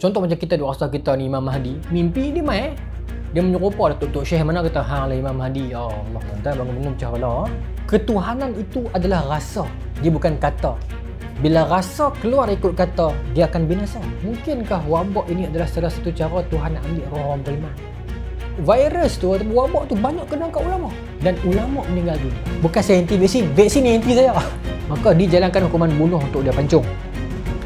Contoh macam kita duk rasa kita ni Imam Mahdi, mimpi dia mai eh? Dia menyerupa dah Tok Syekh mana kita hang lah Imam Mahdi. Ya oh, Allah, tuan bangun-bangun macam mana? Eh? Ketuhanan itu adalah rasa, dia bukan kata. Bila rasa keluar ikut kata, dia akan binasa. Mungkinkah wabak ini adalah salah satu cara Tuhan nak ambil roh orang beriman? Virus tu atau wabak tu banyak kena kat ulama. Dan ulama meninggal dunia. Bukan saya anti vaksin, vaksin ni anti saya. Maka dijalankan hukuman bunuh untuk dia pancung.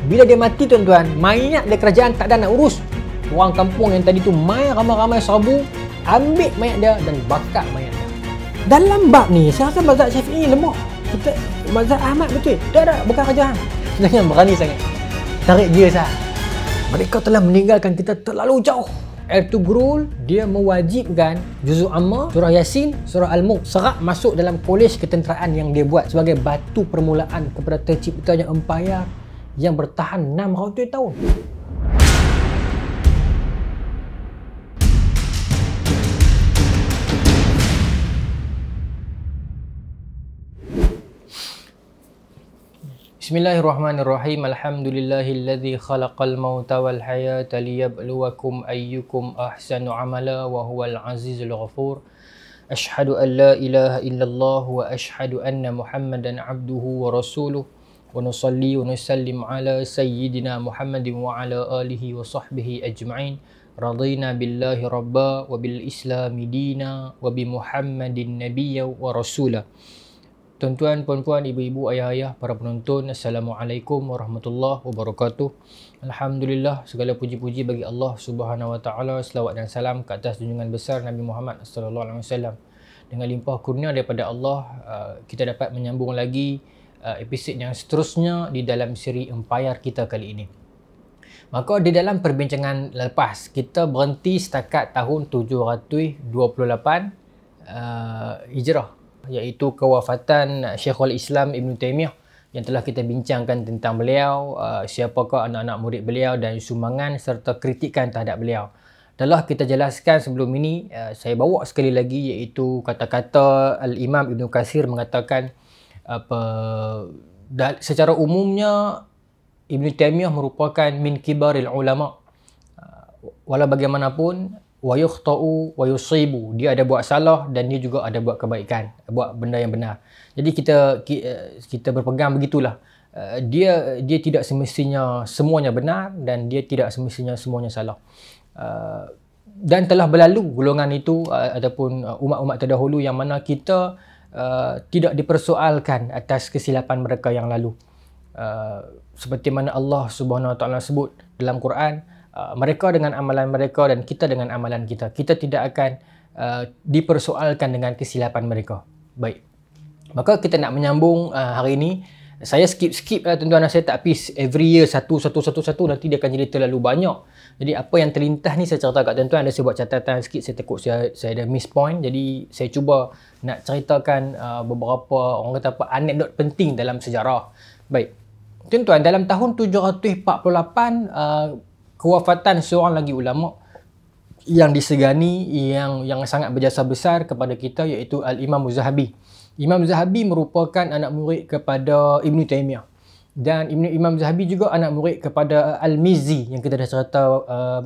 Bila dia mati tuan-tuan, mayat dia kerajaan tak ada nak urus. Orang kampung yang tadi tu mai ramai-ramai serbu, ambil mayat dia dan bakar mayat dia. Dalam bab ni, saya rasa mazhab Syafi'i lemah. Kita mazhab Ahmad betul. Tak ada bukan kerajaan. Sebenarnya berani sangat. Tarik dia sah. Mereka telah meninggalkan kita terlalu jauh. Ertugrul dia mewajibkan Juzul Amma, Surah Yasin, Surah Al-Mulk serap masuk dalam polis ketenteraan yang dia buat sebagai batu permulaan kepada terciptanya empayar yang bertahan 600 tahun. Bismillahirrahmanirrahim. Alhamdulillahillazi khalaqal mauta wal hayata liyabluwakum ayyukum ahsanu amala wa huwal azizul ghafur. Ashhadu an la ilaha illallah wa ashhadu anna Muhammadan abduhu wa rasuluhu wa nusalli wa nusallim ala sayyidina Muhammadin wa ala alihi wa sahbihi ajma'in. Radina billahi rabba wa bil islami dina wa bi Muhammadin nabiyya wa rasula. Tuan-tuan, puan-puan, ibu-ibu, ayah-ayah, para penonton, Assalamualaikum warahmatullahi wabarakatuh. Alhamdulillah, segala puji-puji bagi Allah Subhanahu wa taala, selawat dan salam ke atas junjungan besar Nabi Muhammad sallallahu alaihi wasallam. Dengan limpah kurnia daripada Allah, uh, kita dapat menyambung lagi uh, episod yang seterusnya di dalam siri Empire kita kali ini. Maka di dalam perbincangan lepas, kita berhenti setakat tahun 728 uh, Hijrah iaitu kewafatan Syekhul Islam Ibn Taymiyah yang telah kita bincangkan tentang beliau, uh, siapakah anak-anak murid beliau dan sumbangan serta kritikan terhadap beliau. Telah kita jelaskan sebelum ini, uh, saya bawa sekali lagi iaitu kata-kata Al-Imam Ibn Qasir mengatakan apa secara umumnya Ibn Taymiyah merupakan min kibaril ulama ah, wala bagaimanapun wa yakhta'u wa yusibu dia ada buat salah dan dia juga ada buat kebaikan buat benda yang benar jadi kita eh, kita berpegang begitulah eh, dia dia tidak semestinya semuanya benar dan dia tidak semestinya semuanya salah ah, dan telah berlalu golongan itu ah, ataupun umat-umat terdahulu yang mana kita uh, tidak dipersoalkan atas kesilapan mereka yang lalu. Uh, seperti mana Allah Subhanahu Wa Taala sebut dalam Quran, uh, mereka dengan amalan mereka dan kita dengan amalan kita, kita tidak akan uh, dipersoalkan dengan kesilapan mereka. Baik. Maka kita nak menyambung uh, hari ini. Saya skip-skip lah tuan-tuan. Saya tak pis every year satu-satu-satu-satu. Nanti dia akan jadi terlalu banyak. Jadi apa yang terlintas ni saya cerita kat tuan-tuan ada saya buat catatan sikit saya takut saya, saya ada miss point. Jadi saya cuba nak ceritakan uh, beberapa orang kata apa anekdot penting dalam sejarah. Baik. Tuan-tuan dalam tahun 748 uh, kewafatan seorang lagi ulama yang disegani yang yang sangat berjasa besar kepada kita iaitu Al-Imam Zahabi. Imam Zahabi merupakan anak murid kepada Ibn Taymiyah dan Ibn Imam Zahabi juga anak murid kepada uh, Al-Mizzi yang kita dah cerita uh,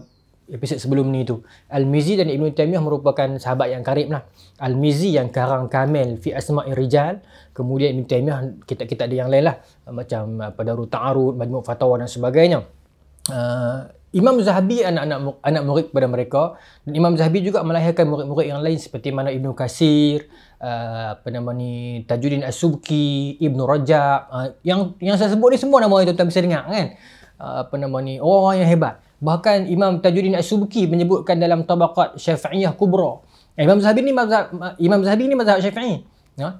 episod sebelum ni tu. Al-Mizzi dan Ibn Taymiyah merupakan sahabat yang karib lah. Al-Mizzi yang karang kamil fi asma'i rijal. Kemudian Ibn Taymiyah kita kita dia yang lain lah. Macam apa, uh, Darul Ta'arud, Majmuk Fatawa dan sebagainya. Uh, Imam Zahabi anak-anak anak murid kepada mereka dan Imam Zahabi juga melahirkan murid-murid yang lain seperti mana Ibnu Kasir, uh, apa nama ni Tajuddin As-Subki, Ibnu Rajab, uh, yang yang saya sebut ni semua nama itu tuan bisa dengar kan. Uh, apa nama ni orang-orang yang hebat. Bahkan Imam Tajuddin As-Subki menyebutkan dalam tabaqat Syafi'iyah Kubra. Eh, Imam Zahabi ni mazhab Imam Zahabi ni mazhab Syafi'i. Ya?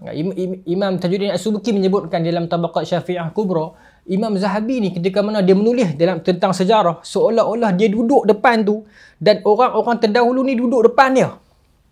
Imam Tajuddin As-Subki menyebutkan dalam tabaqat Syafi'iyah Kubra Imam Zahabi ni ketika mana dia menulis dalam tentang sejarah seolah-olah dia duduk depan tu dan orang-orang terdahulu ni duduk depan dia.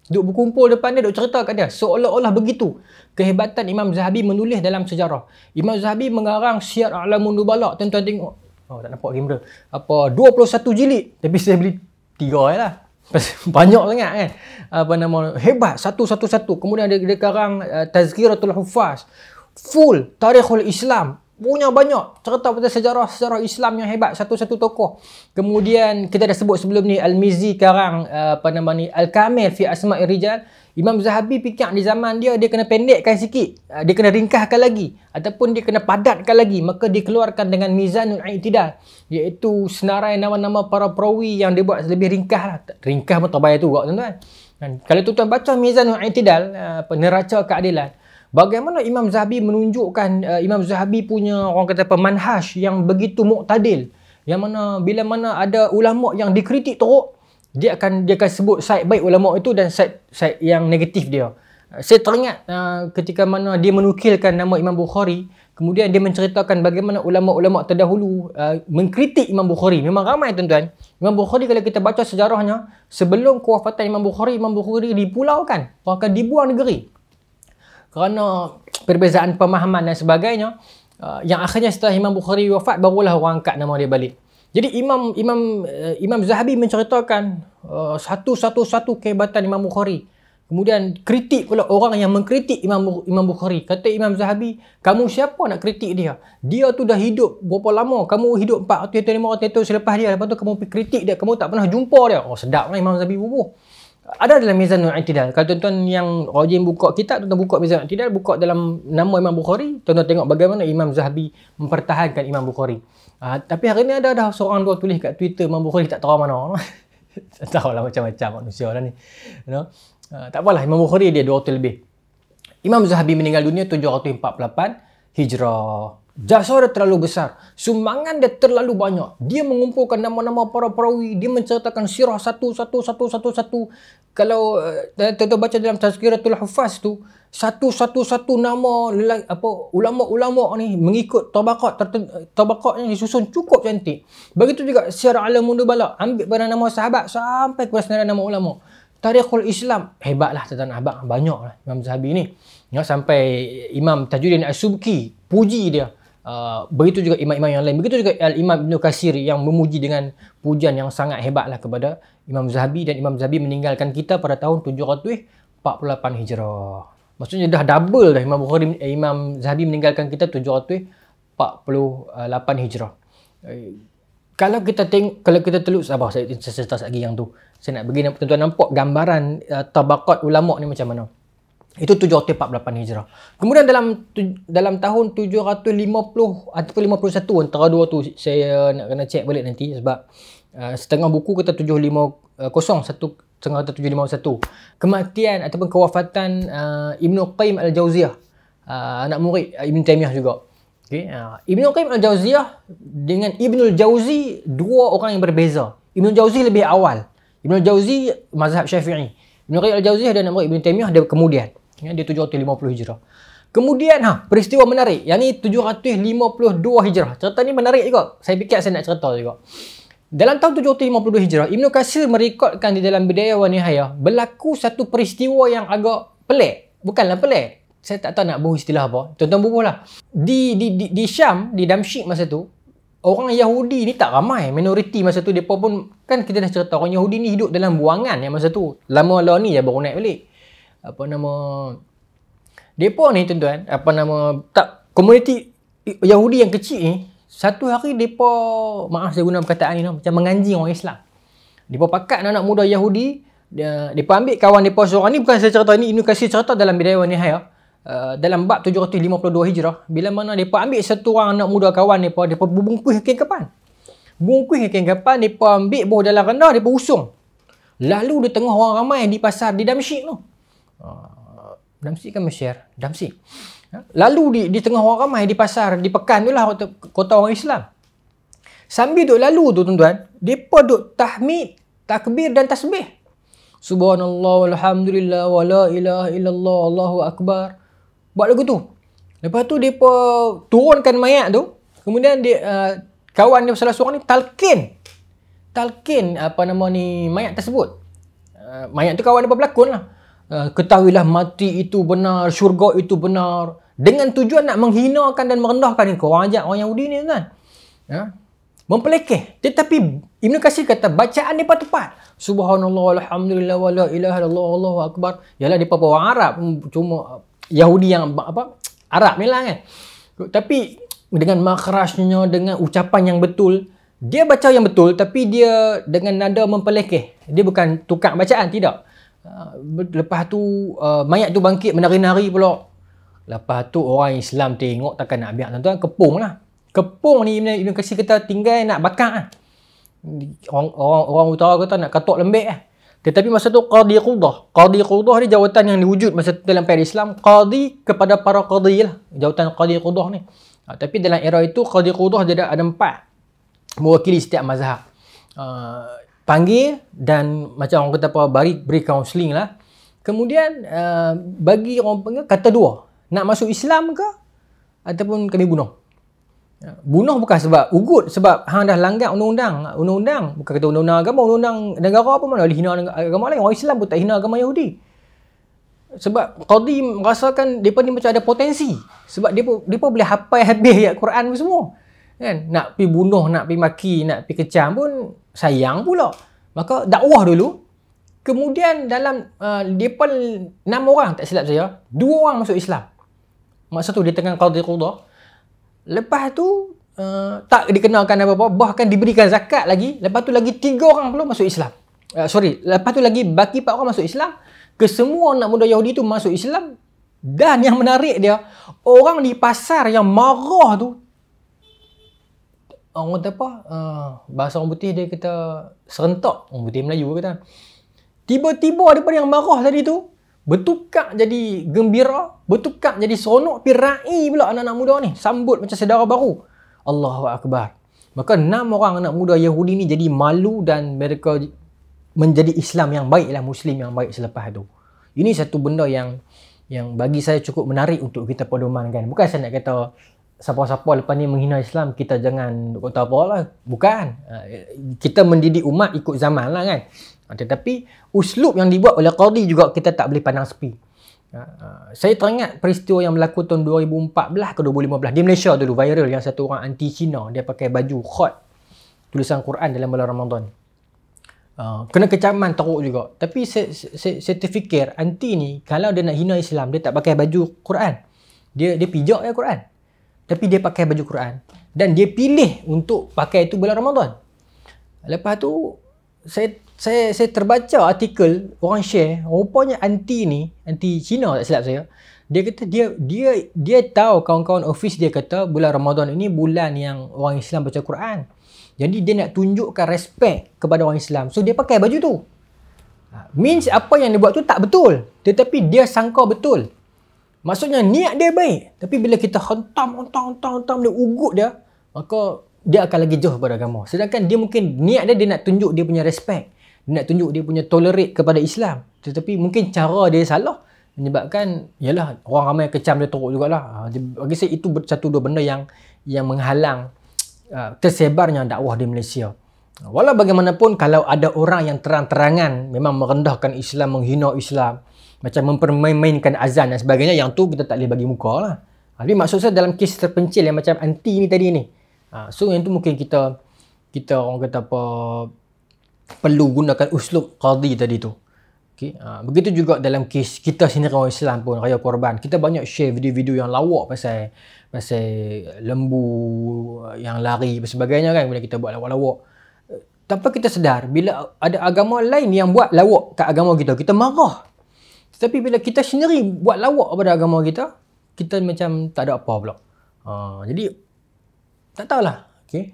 Duduk berkumpul depan dia, duduk cerita kat dia. Seolah-olah begitu. Kehebatan Imam Zahabi menulis dalam sejarah. Imam Zahabi mengarang Syiar Alamun Nubala. Tuan-tuan tengok. Oh, tak nampak kamera. Apa, 21 jilid. Tapi saya beli 3 je lah. Banyak sangat kan. Apa nama, hebat. Satu-satu-satu. Kemudian dia, dia karang uh, Tazkiratul Hufaz. Full Tarikhul Islam punya banyak cerita pasal sejarah-sejarah Islam yang hebat satu-satu tokoh. Kemudian kita dah sebut sebelum ni al Mizi karang eh, apa nama ni Al-Kamil fi Asma'ir Rijal. Imam Zahabi pikir di zaman dia dia kena pendekkan sikit, eh, dia kena ringkaskan lagi ataupun dia kena padatkan lagi, maka dikeluarkan dengan Mizanul I'tidal iaitu senarai nama-nama para perawi yang dia buat lebih ringkah lah. ringkah pun tak bayar tu kok tuan-tuan. Dan kalau tuan-tuan baca Mizanul I'tidal eh, apa neraca keadilan, bagaimana Imam Zahabi menunjukkan uh, Imam Zahabi punya orang kata pemanhaj yang begitu muktadil yang mana bila mana ada ulama yang dikritik teruk dia akan dia akan sebut side baik ulama itu dan side side yang negatif dia eh, saya teringat uh, ketika mana dia menukilkan nama Imam Bukhari kemudian dia menceritakan bagaimana ulama-ulama terdahulu uh, mengkritik Imam Bukhari memang ramai tuan-tuan Imam Bukhari kalau kita baca sejarahnya sebelum kewafatan Imam Bukhari Imam Bukhari dipulaukan bahkan dibuang negeri kerana perbezaan pemahaman dan sebagainya uh, yang akhirnya setelah Imam Bukhari wafat barulah orang angkat nama dia balik. Jadi Imam Imam uh, Imam Zahabi menceritakan satu-satu-satu uh, kehebatan Imam Bukhari. Kemudian kritik pula orang yang mengkritik Imam Imam Bukhari. Kata Imam Zahabi, kamu siapa nak kritik dia? Dia tu dah hidup berapa lama? Kamu hidup 400 tahun 500 tahun selepas dia. Lepas tu kamu pergi kritik dia, kamu tak pernah jumpa dia. Oh sedaplah Imam Zahabi bubuh ada dalam mizanul i'tidal kalau tuan-tuan yang rajin buka kitab tuan-tuan buka mizanul i'tidal buka dalam nama Imam Bukhari tuan-tuan tengok bagaimana Imam Zahabi mempertahankan Imam Bukhari uh, tapi hari ni ada dah seorang dua tulis kat Twitter Imam Bukhari tak tahu mana tak tahu lah macam-macam manusia lah ni you know? uh, tak apalah Imam Bukhari dia 200 lebih Imam Zahabi meninggal dunia 748 Hijrah Jasa dia terlalu besar. Sumbangan dia terlalu banyak. Dia mengumpulkan nama-nama para perawi. Dia menceritakan sirah satu, satu, satu, satu, satu. Kalau eh, tuan-tuan baca dalam Tazkiratul Hufaz tu, satu, satu, satu nama apa ulama-ulama ni mengikut tabakat tertentu, tabakatnya disusun cukup cantik. Begitu juga Syar Alamundu Balak. Ambil pada nama sahabat sampai kepada senarai nama ulama. Tarikhul Islam. Hebatlah tuan-tuan abang. Banyaklah Imam Zahabi ni. Ya, sampai Imam Tajuddin As-Subki puji dia. Ah, begitu juga imam-imam yang lain. Begitu juga Al-Imam Ibn Kasir yang memuji dengan pujian yang sangat hebatlah kepada Imam Zahabi. Dan Imam Zahabi meninggalkan kita pada tahun 748 Hijrah. Maksudnya dah double dah Imam, Bukhari, eh, Imam Zahabi meninggalkan kita 748 Hijrah. Eh, kalau kita tengok, kalau kita telus sabar saya cerita lagi yang tu. Saya nak bagi tuan-tuan nampak gambaran uh, eh, tabakat ulama' ni macam mana. Itu 748 Hijrah. Kemudian dalam dalam tahun 750 atau 51 antara dua tu saya nak kena check balik nanti sebab uh, setengah buku kata 750 uh, kosong satu setengah kata 751. Kematian ataupun kewafatan uh, Ibnu Qayyim Al-Jauziyah. Uh, anak murid uh, Ibn Taymiyah juga. Okay. Uh, Ibn Qayyim al jauziyah dengan Ibn Al-Jawzi dua orang yang berbeza. Ibn Al-Jawzi lebih awal. Ibn Al-Jawzi mazhab syafi'i. Ibnu Qayyim al jauziyah dan anak murid Ibn Taymiyah dia kemudian. Ya, dia 750 Hijrah. Kemudian ha, peristiwa menarik. Yang ni 752 Hijrah. Cerita ni menarik juga. Saya fikir saya nak cerita juga. Dalam tahun 752 Hijrah, Ibn Qasir merekodkan di dalam Bidaya wa Nihaya berlaku satu peristiwa yang agak pelik. Bukanlah pelik. Saya tak tahu nak buh istilah apa. Tonton tuan buh lah. Di, di, di, di Syam, di Damsyik masa tu, orang Yahudi ni tak ramai. Minoriti masa tu, mereka pun, kan kita dah cerita, orang Yahudi ni hidup dalam buangan yang masa tu. Lama-lama ni dia baru naik balik apa nama depa ni tuan-tuan apa nama tak komuniti Yahudi yang kecil ni satu hari depa maaf saya guna perkataan ni no, macam menganjing orang Islam. Depa pakat anak muda Yahudi dia depa ambil kawan depa seorang ni bukan saya cerita ni ini kasih cerita dalam bidaya nihaya uh, dalam bab 752 hijrah bila mana depa ambil satu orang anak muda kawan depa depa bungkus ke kapan bungkus ke kapan depa ambil buah dalam rendah depa usung lalu di tengah orang ramai di pasar di Damsyik tu no. Ah, Damsi kan share Damsi. Ha? Lalu di, di tengah orang ramai di pasar, di pekan tu lah kota, kota orang Islam. Sambil duduk lalu tu tuan-tuan, mereka duduk tahmid, takbir dan tasbih. Subhanallah, walhamdulillah, wala ilaha illallah, Allahu Akbar. Buat lagu tu. Lepas tu mereka turunkan mayat tu. Kemudian di, uh, ah, kawan dia salah seorang ni, talqin. Talqin apa nama ni mayat tersebut. Uh, mayat tu kawan dia berlakon lah. Eh, ketahuilah mati itu benar, syurga itu benar. Dengan tujuan nak menghinakan dan merendahkan kau orang ajak orang Yahudi ni kan. Ya. Mempelekeh. Tetapi Ibn Kasir kata bacaan depa tepat. Subhanallah alhamdulillah wala ilaha Allah Allahu akbar. Yalah depa orang Arab cuma Yahudi yang apa? Arab ni lah kan. Tapi dengan makhrajnya dengan ucapan yang betul dia baca yang betul tapi dia dengan nada mempelekeh. Dia bukan tukar bacaan tidak. Ah, lepas tu uh, mayat tu bangkit menari-nari pula. Lepas tu orang Islam tengok takkan nak biar tuan-tuan kepung lah. Kepung ni Ibn, Ibn Kasih kata tinggal nak bakar lah. Orang, orang, orang utara kata nak katok lembek lah. Tetapi masa tu Qadi Qudah. Qadi Qudah ni jawatan yang diwujud masa tu dalam Paris Islam. Qadi kepada para Qadi lah. Jawatan Qadi Qudah ni. Ha, tapi dalam era itu Qadi Qudah ada, ada empat. Mewakili setiap mazhab. Uh, panggil dan macam orang kata apa bari beri kaunseling lah kemudian uh, bagi orang panggil kata dua nak masuk Islam ke ataupun kena bunuh ya, bunuh bukan sebab ugut sebab hang dah langgar undang-undang undang-undang bukan kata undang-undang agama undang-undang negara apa mana boleh hina agama lain orang Islam pun tak hina agama Yahudi sebab qadi merasakan depa ni macam ada potensi sebab depa depa boleh hafal habis ayat Quran semua kan nak pi bunuh nak pi maki nak pi kecam pun sayang pula. Maka dakwah dulu. Kemudian dalam depa uh, enam orang tak silap saya, dua orang masuk Islam. Masa tu di tengah qadhi qudah. Lepas tu uh, tak dikenalkan apa-apa, bahkan diberikan zakat lagi. Lepas tu lagi tiga orang pula masuk Islam. Uh, sorry, lepas tu lagi baki empat orang masuk Islam. Kesemua anak muda Yahudi tu masuk Islam. Dan yang menarik dia, orang di pasar yang marah tu orang kata apa uh, bahasa orang putih dia kata serentak orang putih Melayu kata tiba-tiba daripada yang marah tadi tu bertukar jadi gembira bertukar jadi seronok pirai pula anak-anak muda ni sambut macam saudara baru Allahu Akbar maka enam orang anak muda Yahudi ni jadi malu dan mereka menjadi Islam yang baik lah Muslim yang baik selepas tu ini satu benda yang yang bagi saya cukup menarik untuk kita pedomankan bukan saya nak kata siapa-siapa lepas ni menghina Islam kita jangan kau tahu apa lah bukan ha, kita mendidik umat ikut zaman lah kan ha, tetapi uslub yang dibuat oleh Qadi juga kita tak boleh pandang sepi ha, saya teringat peristiwa yang berlaku tahun 2014 ke 2015 di Malaysia dulu viral yang satu orang anti Cina dia pakai baju khot tulisan Quran dalam bulan Ramadan kena kecaman teruk juga tapi saya, saya, saya terfikir anti ni kalau dia nak hina Islam dia tak pakai baju Quran dia dia pijak ya Quran tapi dia pakai baju Quran dan dia pilih untuk pakai itu bulan Ramadan. Lepas tu saya saya saya terbaca artikel orang share rupanya anti ni anti Cina tak silap saya. Dia kata dia dia dia tahu kawan-kawan ofis dia kata bulan Ramadan ini bulan yang orang Islam baca Quran. Jadi dia nak tunjukkan respect kepada orang Islam. So dia pakai baju tu. Ha, means apa yang dia buat tu tak betul. Tetapi dia sangka betul. Maksudnya niat dia baik. Tapi bila kita hentam, hentam, hentam, hentam dia ugut dia, maka dia akan lagi jauh pada agama. Sedangkan dia mungkin niat dia, dia nak tunjuk dia punya respect. Dia nak tunjuk dia punya tolerate kepada Islam. Tetapi mungkin cara dia salah menyebabkan, yalah orang ramai kecam dia teruk jugalah. Ha, dia, bagi saya itu satu dua benda yang yang menghalang uh, tersebarnya dakwah di Malaysia. Walau bagaimanapun kalau ada orang yang terang-terangan memang merendahkan Islam, menghina Islam, macam mempermainkan azan dan sebagainya yang tu kita tak boleh bagi muka lah ha, tapi maksud saya dalam kes terpencil yang macam anti ni tadi ni ha, so yang tu mungkin kita kita orang kata apa perlu gunakan uslub qadi tadi tu Okay. Ha, begitu juga dalam kes kita sendiri orang Islam pun raya korban kita banyak share video-video yang lawak pasal pasal lembu yang lari dan sebagainya kan bila kita buat lawak-lawak tanpa kita sedar bila ada agama lain yang buat lawak kat agama kita kita marah tapi bila kita sendiri buat lawak pada agama kita, kita macam tak ada apa pula. Ha, jadi tak tahulah. Okey.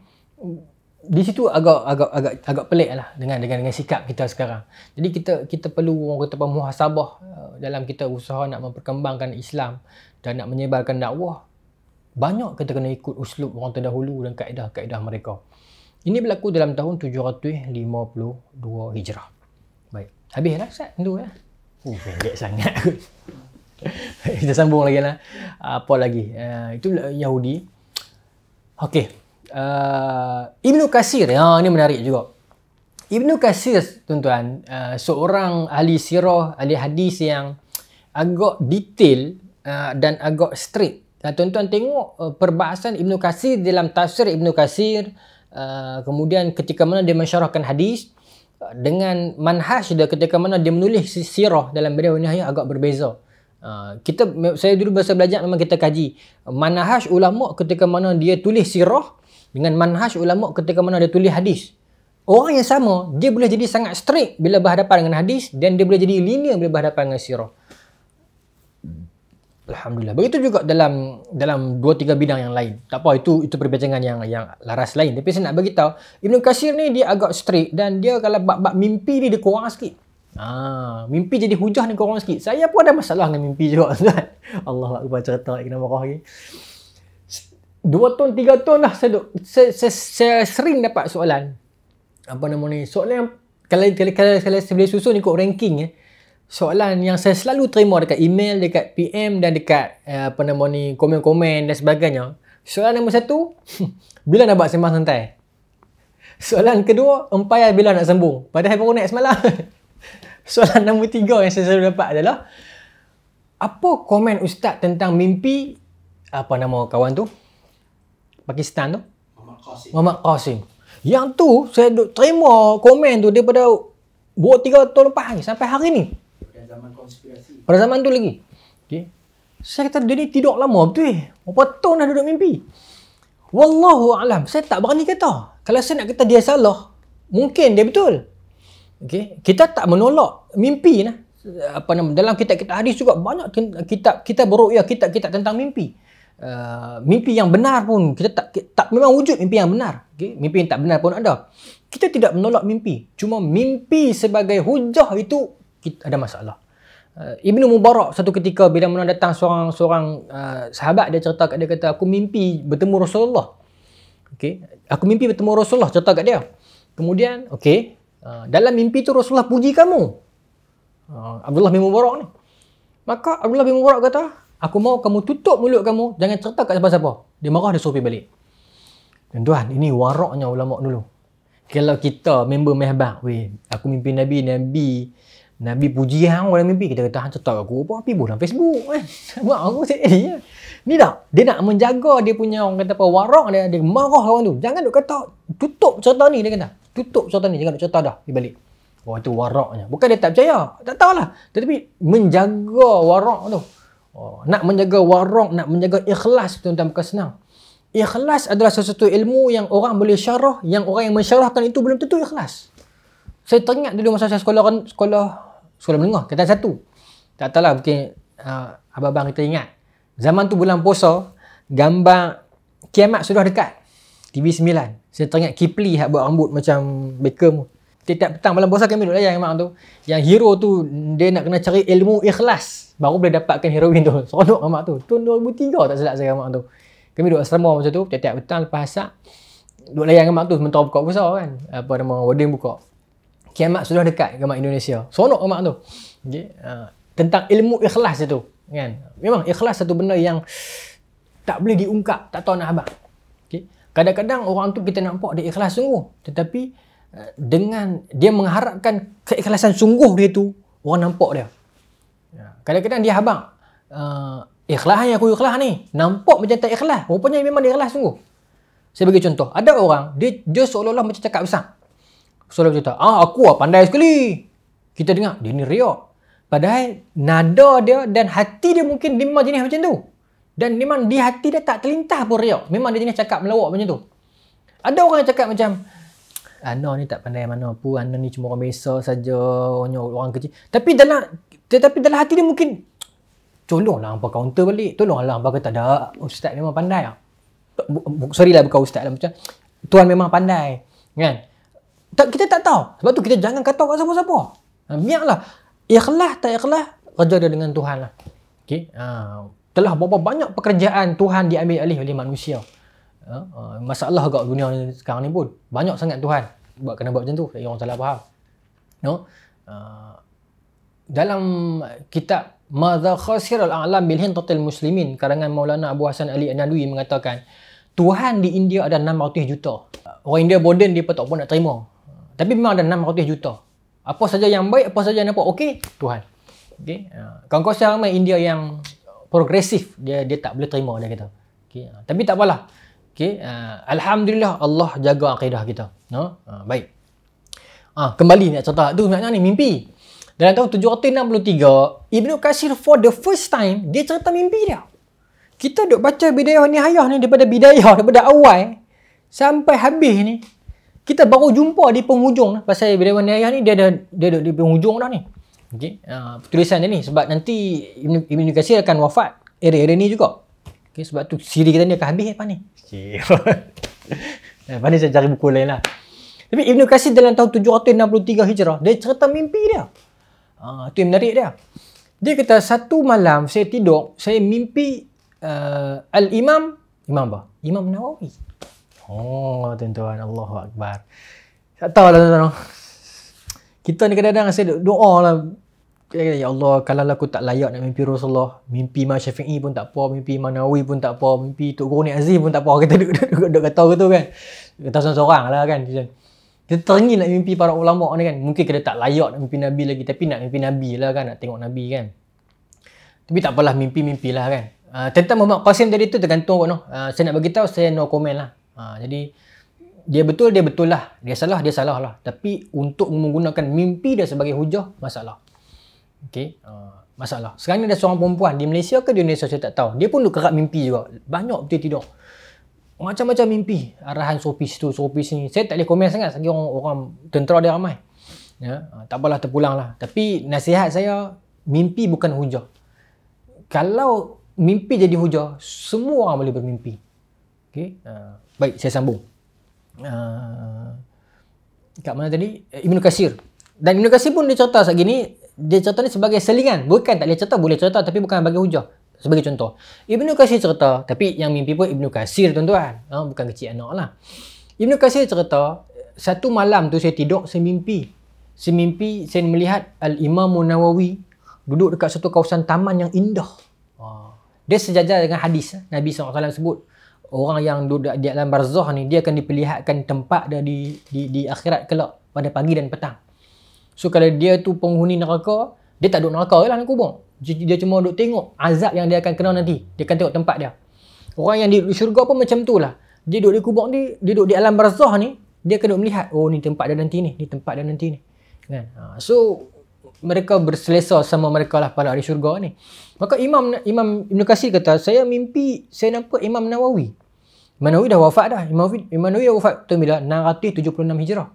Di situ agak agak agak agak peliklah dengan dengan dengan sikap kita sekarang. Jadi kita kita perlu orang kata pemuhasabah uh, dalam kita usaha nak memperkembangkan Islam dan nak menyebarkan dakwah. Banyak kita kena ikut uslub orang terdahulu dan kaedah-kaedah mereka. Ini berlaku dalam tahun 752 Hijrah. Baik. Habislah set tu ya pendek sangat kita sambung lagi lah. Apa ah, lagi? Uh, itu lah Yahudi. Okey. Uh, Ibnu Kasir. Ha, ini menarik juga. Ibnu Kasir, tuan-tuan, uh, seorang ahli sirah, ahli hadis yang agak detail uh, dan agak strict. Nah, tuan-tuan tengok uh, perbahasan Ibnu Kasir dalam tafsir Ibnu Kasir, uh, kemudian ketika mana dia mensyarahkan hadis, dengan manhaj dia ketika mana dia menulis sirah dalam beliau hanya agak berbeza. Uh, kita saya dulu masa belajar memang kita kaji manhaj ulama ketika mana dia tulis sirah dengan manhaj ulama ketika mana dia tulis hadis. Orang yang sama, dia boleh jadi sangat strict bila berhadapan dengan hadis dan dia boleh jadi linear bila berhadapan dengan sirah. Alhamdulillah. Begitu juga dalam dalam dua tiga bidang yang lain. Tak apa itu itu perbincangan yang yang laras lain. Tapi saya nak bagi tahu Ibnu Kasir ni dia agak strict dan dia kalau bab-bab mimpi ni dia kurang sikit. Ah, mimpi jadi hujah ni kurang sikit. Saya pun ada masalah dengan mimpi juga tuan. Allahuakbar cerita lagi nama kau ni. Dua tahun, tiga tahun lah saya, duk, saya, saya, saya, sering dapat soalan. Apa nama ni? Soalan yang kalau kalau kalau saya boleh susun ikut ranking eh soalan yang saya selalu terima dekat email, dekat PM dan dekat eh, apa nama ni komen-komen dan sebagainya. Soalan nombor satu, bila nak buat sembang santai? Soalan kedua, empayar bila nak sembung? Padahal baru naik semalam. Soalan nombor tiga yang saya selalu dapat adalah apa komen ustaz tentang mimpi apa nama kawan tu? Pakistan tu? Muhammad Qasim. Yang tu saya terima komen tu daripada buat tiga tahun lepas ni sampai hari ni zaman Pada zaman tu lagi. Okey. Saya kata dia ni tidur lama betul eh. Berapa tahun dah duduk mimpi. Wallahu alam. Saya tak berani kata. Kalau saya nak kata dia salah, mungkin dia betul. Okey. Kita tak menolak mimpi Nah, Apa nama dalam kitab kita hadis juga banyak kitab kita ya kitab-kitab tentang mimpi. Uh, mimpi yang benar pun kita tak tak memang wujud mimpi yang benar Okay, mimpi yang tak benar pun ada kita tidak menolak mimpi cuma mimpi sebagai hujah itu kita ada masalah Uh, Ibnu Mubarak satu ketika bila mana datang seorang seorang uh, sahabat dia cerita kat dia kata aku mimpi bertemu Rasulullah. Okey, aku mimpi bertemu Rasulullah cerita kat dia. Kemudian okey, uh, dalam mimpi tu Rasulullah puji kamu. Uh, Abdullah bin Mubarak ni. Maka Abdullah bin Mubarak kata, aku mau kamu tutup mulut kamu, jangan cerita kat siapa-siapa. Dia marah dia suruh pergi balik. Dan tuan, ini waraknya ulama dulu. Kalau kita member mehbah, weh, aku mimpi Nabi, Nabi Nabi puji hang dalam mimpi kita kata hang cetak aku apa api dalam Facebook kan. Buat aku sekali ya. Ni dah dia nak menjaga dia punya orang kata apa warak dia dia marah orang tu. Jangan duk kata tutup cerita ni dia kata. Tutup cerita ni jangan duk cerita dah dia balik. Oh itu waraknya. Bukan dia tak percaya. Tak tahulah. Tetapi menjaga warak tu. Oh, nak menjaga warak, nak menjaga ikhlas tu dalam kesenang Ikhlas adalah sesuatu ilmu yang orang boleh syarah, yang orang yang mensyarahkan itu belum tentu ikhlas. Saya teringat dulu masa saya sekolah sekolah sekolah menengah Kita satu tak tahu lah mungkin uh, abang-abang kita ingat zaman tu bulan puasa gambar kiamat sudah dekat TV9 saya teringat Kipli yang buat rambut macam beker. tiap-tiap petang malam puasa kami duduk layan memang tu yang hero tu dia nak kena cari ilmu ikhlas baru boleh dapatkan heroin tu seronok mak tu tu 2003 tak silap saya mak tu kami duduk asrama macam tu tiap-tiap petang lepas asap duduk layan mak tu sementara buka puasa kan apa nama wedding buka kiamat sudah dekat kiamat Indonesia sonok kiamat tu okay. uh, ha, tentang ilmu ikhlas itu kan memang ikhlas satu benda yang tak boleh diungkap tak tahu nak habaq okay. kadang-kadang orang tu kita nampak dia ikhlas sungguh tetapi uh, dengan dia mengharapkan keikhlasan sungguh dia tu orang nampak dia ya, kadang-kadang dia habang uh, eh, ikhlas yang aku ikhlas ni nampak macam tak ikhlas rupanya memang dia ikhlas sungguh saya bagi contoh ada orang dia, dia seolah-olah macam cakap besar Saudara bercerita, ah aku ah pandai sekali. Kita dengar, dia ni riak. Padahal nada dia dan hati dia mungkin lima jenis macam tu. Dan memang di hati dia tak terlintas pun riak. Memang dia jenis cakap melawak macam tu. Ada orang yang cakap macam, Ana ni tak pandai mana pun. Ana ni cuma orang biasa saja. Orangnya orang kecil. Tapi dalam, tetapi dalam hati dia mungkin, tolonglah hampa kaunter balik. Tolonglah hampa kata, dah ustaz memang pandai. Sorry lah bukan ustaz lah. Macam, Tuan memang pandai. Kan? Yeah tak, kita tak tahu. Sebab tu kita jangan kata kat siapa-siapa. Ha, biarlah. Ikhlas tak ikhlas, kerja dia dengan Tuhan lah. Okay. Ha, telah berapa banyak pekerjaan Tuhan diambil alih oleh manusia. Ha, ha, masalah agak dunia ni sekarang ni pun. Banyak sangat Tuhan. Buat kena buat macam tu. Orang salah faham. No? Ha, dalam kitab Madha Khasir alam bil Hintatil Muslimin karangan Maulana Abu Hasan Ali an mengatakan Tuhan di India ada 600 juta. Orang India boden dia pun tak pun nak terima. Tapi memang ada 600 juta. Apa saja yang baik, apa saja yang apa, okey, Tuhan. Okey. Ha. Kawan kuasa ramai India yang progresif, dia dia tak boleh terima dia kata. Okey. Ha. Tapi tak apalah. Okey. Uh, Alhamdulillah Allah jaga akidah kita. No? baik. Ah, kembali nak cerita tu sebenarnya ni mimpi. Dalam tahun 763, Ibnu Katsir for the first time dia cerita mimpi dia. Kita duk baca bidayah ni hayah ni daripada bidayah daripada awal sampai habis ni kita baru jumpa di penghujung pasal Ibrahim Nayah ni dia ada dia ada di penghujung dah ni. Okey. Uh, ah, tulisan dia ni sebab nanti Ibn, Ibn akan wafat area-area ni juga. Okey sebab tu siri kita ni akan habis apa ni. Okey. Mana saya cari buku lain lah. Tapi Ibn Kasir dalam tahun 763 Hijrah dia cerita mimpi dia. Ah uh, tu yang menarik dia. Dia kata satu malam saya tidur saya mimpi uh, al-Imam Imam apa? Imam Nawawi. Oh, tuan-tuan. Allahu Akbar. Tak tahu lah tuan-tuan. Kita ni kadang-kadang rasa doa lah. Ya Allah, kalau aku tak layak nak mimpi Rasulullah, mimpi Imam Syafi'i pun tak apa, mimpi Imam Nawawi pun tak apa, mimpi Tok Guru Aziz pun tak apa. Kita duduk, duduk, duduk, duduk tu kan. Kata seorang-seorang lah kan. Kita teringin nak mimpi para ulama ni kan. Mungkin kita tak layak nak mimpi Nabi lagi, tapi nak mimpi Nabi lah kan, nak tengok Nabi kan. Tapi tak apalah, mimpi-mimpilah kan. Uh, ah, tentang Muhammad Qasim tadi tu tergantung kot no. Uh, ah, saya nak beritahu, saya no comment lah. Ha, jadi dia betul dia betul lah. Dia salah dia salah lah. Tapi untuk menggunakan mimpi dia sebagai hujah masalah. Okey. Ha, masalah. Sekarang ni ada seorang perempuan di Malaysia ke di Indonesia saya tak tahu. Dia pun duk kerap mimpi juga. Banyak betul tidur. Macam-macam mimpi. Arahan sopis tu, sopis ni. Saya tak boleh komen sangat sebagai orang, orang tentera dia ramai. Ya, ha, tak apalah terpulang lah. Tapi nasihat saya, mimpi bukan hujah. Kalau mimpi jadi hujah, semua orang boleh bermimpi. Okay, Uh, ah. baik, saya sambung. Uh, kat mana tadi? Eh, Ibnu Kasir. Dan Ibnu Kasir pun dia cerita sat gini, dia cerita ni sebagai selingan. Bukan tak boleh cerita, boleh cerita tapi bukan bagi hujah. Sebagai contoh, Ibnu Kasir cerita, tapi yang mimpi pun Ibnu Kasir tuan-tuan. Ha, bukan kecil anak lah. Ibnu Kasir cerita, satu malam tu saya tidur, saya mimpi. Saya mimpi, saya melihat Al-Imam Nawawi duduk dekat satu kawasan taman yang indah. Dia sejajar dengan hadis Nabi SAW sebut orang yang duduk di alam barzah ni dia akan diperlihatkan tempat dia di di, di akhirat kelak pada pagi dan petang. So kalau dia tu penghuni neraka, dia tak duduk neraka lah dalam kubur. Dia, dia cuma duduk tengok azab yang dia akan kenal nanti. Dia akan tengok tempat dia. Orang yang di syurga pun macam tu lah. Dia duduk di kubur ni, dia duduk di alam barzah ni, dia akan duduk melihat, oh ni tempat dia nanti ni, ni tempat dia nanti ni. Kan? Ha, so, mereka berselesa sama mereka lah pada hari syurga ni. Maka Imam Imam Ibn Qasir kata, saya mimpi, saya nampak Imam Nawawi. Imam Nawawi dah wafat dah. Imam Nawawi, Imam Nawawi dah wafat tahun bila? 676 Hijrah.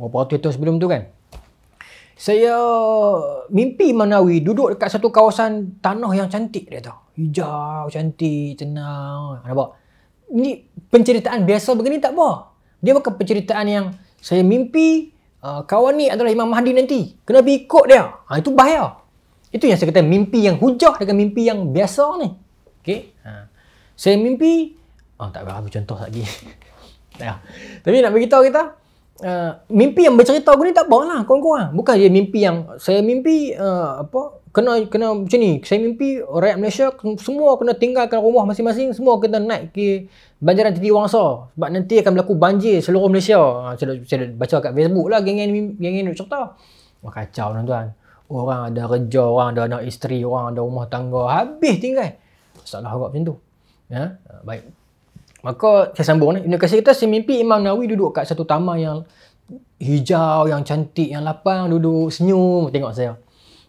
Berapa ratus tahun sebelum tu kan? Saya mimpi Imam Nawawi duduk dekat satu kawasan tanah yang cantik dia tahu. Hijau, cantik, tenang. Ha, nampak? Ini penceritaan biasa begini tak apa. Dia bukan penceritaan yang saya mimpi uh, kawan ni adalah Imam Mahdi nanti. Kena pergi ikut dia. Ha, itu bahaya. Itu yang saya kata mimpi yang hujah dengan mimpi yang biasa ni. Okay? Ha. Saya mimpi Oh, tak berapa contoh lagi. tak payah. Tapi nak beritahu kita, uh, mimpi yang bercerita aku ni tak bawa lah, kawan-kawan. Bukan dia mimpi yang, saya mimpi, uh, apa, kena kena macam ni. Saya mimpi rakyat Malaysia, semua kena tinggalkan rumah masing-masing, semua kena naik ke banjaran titik wangsa. Sebab nanti akan berlaku banjir seluruh Malaysia. Uh, saya, saya baca kat Facebook lah, geng-geng ni cerita. Wah, kacau tuan-tuan. Orang ada kerja, orang ada anak isteri, orang ada rumah tangga. Habis tinggal. Salah agak macam tu. Ya? Baik. Maka saya sambung ni. Ibn Kasir kata semimpi Imam Nawawi duduk kat satu taman yang hijau, yang cantik, yang lapang, duduk senyum tengok saya.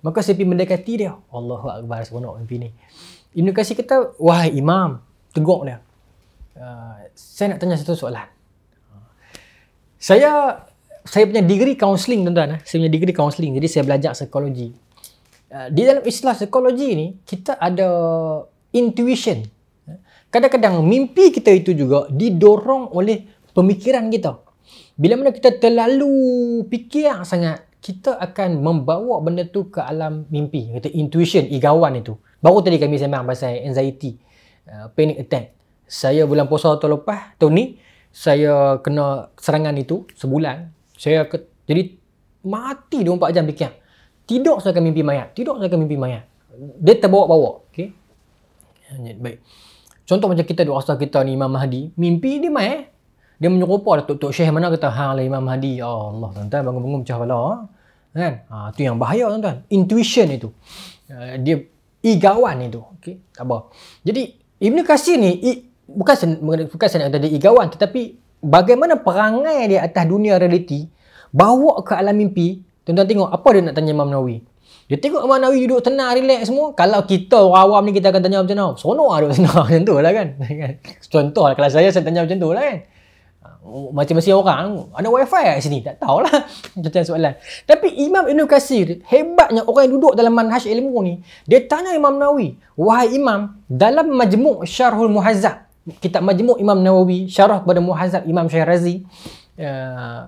Maka saya pergi mendekati dia. Allahu Akbar sebenarnya mimpi ni. Ibn Kasir kata, wahai Imam, tegur dia. Uh, saya nak tanya satu soalan. Saya saya punya degree counselling tuan-tuan. Eh. Saya punya degree counselling. Jadi saya belajar psikologi. Uh, di dalam istilah psikologi ni, kita ada intuition kadang-kadang mimpi kita itu juga didorong oleh pemikiran kita. Bila mana kita terlalu fikir sangat, kita akan membawa benda tu ke alam mimpi. Kata intuition, igawan itu. Baru tadi kami sembang pasal anxiety, uh, panic attack. Saya bulan puasa tahun lepas, tahun ni, saya kena serangan itu sebulan. Saya ke, jadi mati 24 jam fikir. Tidak saya akan mimpi mayat. Tidur saya akan mimpi mayat. Dia terbawa-bawa. Okay. Baik. Contoh macam kita duk rasa kita ni Imam Mahdi, mimpi dia mai eh. Dia menyerupa lah Tok Tok Syekh mana kata hang lah Imam Mahdi. Ya oh, Allah tuan-tuan bangun-bangun pecah kepala. Eh? Kan? Ha, tu yang bahaya tuan-tuan. Intuition itu. Eh, dia igawan itu. Okey, tak apa. Jadi Ibn Kasir ni i, bukan bukan saya nak kata dia igawan tetapi bagaimana perangai dia atas dunia realiti bawa ke alam mimpi. Tuan-tuan tengok apa dia nak tanya Imam Nawawi. Dia tengok Imam Nawawi duduk tenang, relax semua. Kalau kita orang awam ni kita akan tanya macam mana? Seronok ah duduk tenang macam tu lah kan. Contoh lah, kalau saya saya tanya macam tu lah kan. Ah, macam mesti orang ada wifi kat sini? Tak tahulah. Macam soalan. Tapi Imam Ibn Kasir hebatnya orang yang duduk dalam manhaj ilmu ni, dia tanya Imam Nawawi, "Wahai Imam, dalam majmuk Syarhul Muhazzab, kitab majmuk Imam Nawawi, syarah kepada Muhazzab Imam Syirazi, uh, eh,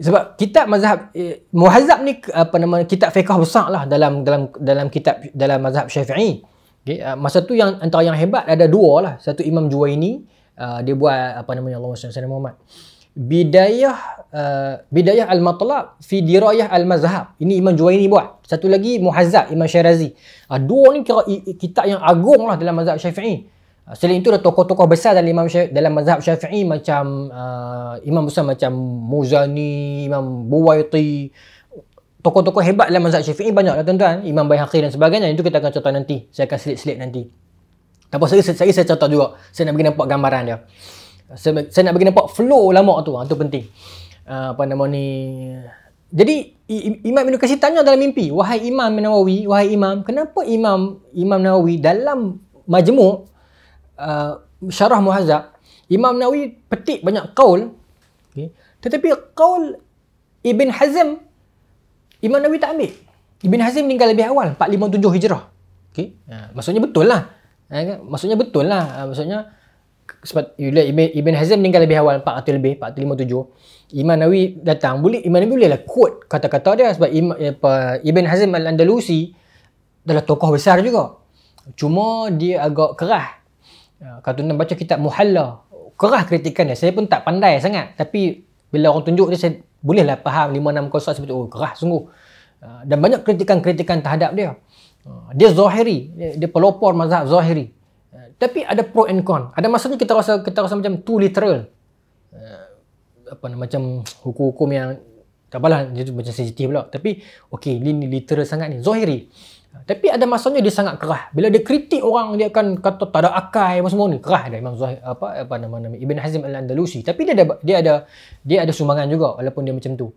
sebab kitab mazhab eh, muhazzab ni apa nama kitab fiqh besar lah dalam dalam dalam kitab dalam mazhab syafi'i okay. uh, masa tu yang antara yang hebat ada dua lah satu imam juwaini uh, dia buat apa nama Allah SWT Muhammad bidayah uh, bidayah al-matlab fi dirayah al-mazhab ini imam juwaini buat satu lagi muhazzab imam syarazi uh, dua ni kira kitab yang agung lah dalam mazhab syafi'i Ah, selain itu ada tokoh-tokoh besar dalam Imam Syafi'i, dalam mazhab Syafi'i macam uh, Imam besar macam Muzani, Imam Buwaiti. Tokoh-tokoh hebat dalam mazhab Syafi'i banyaklah tuan-tuan, Imam Baihaqi dan sebagainya. Itu kita akan cerita nanti. Saya akan selit-selit nanti. Tak apa, saya, saya, saya cerita juga. Saya nak bagi nampak gambaran dia. Saya, saya nak bagi nampak flow ulama tu. Itu ah, penting. Uh, apa nama ni? Jadi Imam Ibn Qasih tanya dalam mimpi, "Wahai Imam Nawawi, wahai Imam, kenapa Imam Imam Nawawi dalam majmu' uh, syarah muhazzab Imam Nawawi petik banyak kaul okay. tetapi kaul Ibn Hazm Imam Nawawi tak ambil Ibn Hazm meninggal lebih awal 457 Hijrah okay. ha. maksudnya betul lah ha, kan? maksudnya betul lah ha, maksudnya sebab Yulia Ibn, Ibn Hazm meninggal lebih awal 400 lebih 457 Imam Nawawi datang boleh Imam Nawawi bolehlah quote kata-kata dia sebab Ibn Hazm Al-Andalusi adalah tokoh besar juga cuma dia agak kerah Ya, Kalau tuan-tuan baca kitab Muhalla, kerah kritikan dia. Saya pun tak pandai sangat. Tapi bila orang tunjuk dia, saya bolehlah faham 5-6 sebab itu. Oh, kerah sungguh. Ya, dan banyak kritikan-kritikan terhadap dia. Ya, dia zahiri. Dia pelopor mazhab zahiri. Tapi ada pro and con. Ada masanya kita rasa kita rasa macam too literal. Apa macam hukum-hukum yang tak apalah, macam sensitif pula. Tapi, okey, ini literal sangat ni. Zahiri. Zahiri. Tapi ada masanya dia sangat kerah. Bila dia kritik orang dia akan kata tak ada akal apa semua ni. Kerah dia Imam Zuhair apa apa nama nama Ibn Hazm Al-Andalusi. Tapi dia ada dia ada dia ada sumbangan juga walaupun dia macam tu.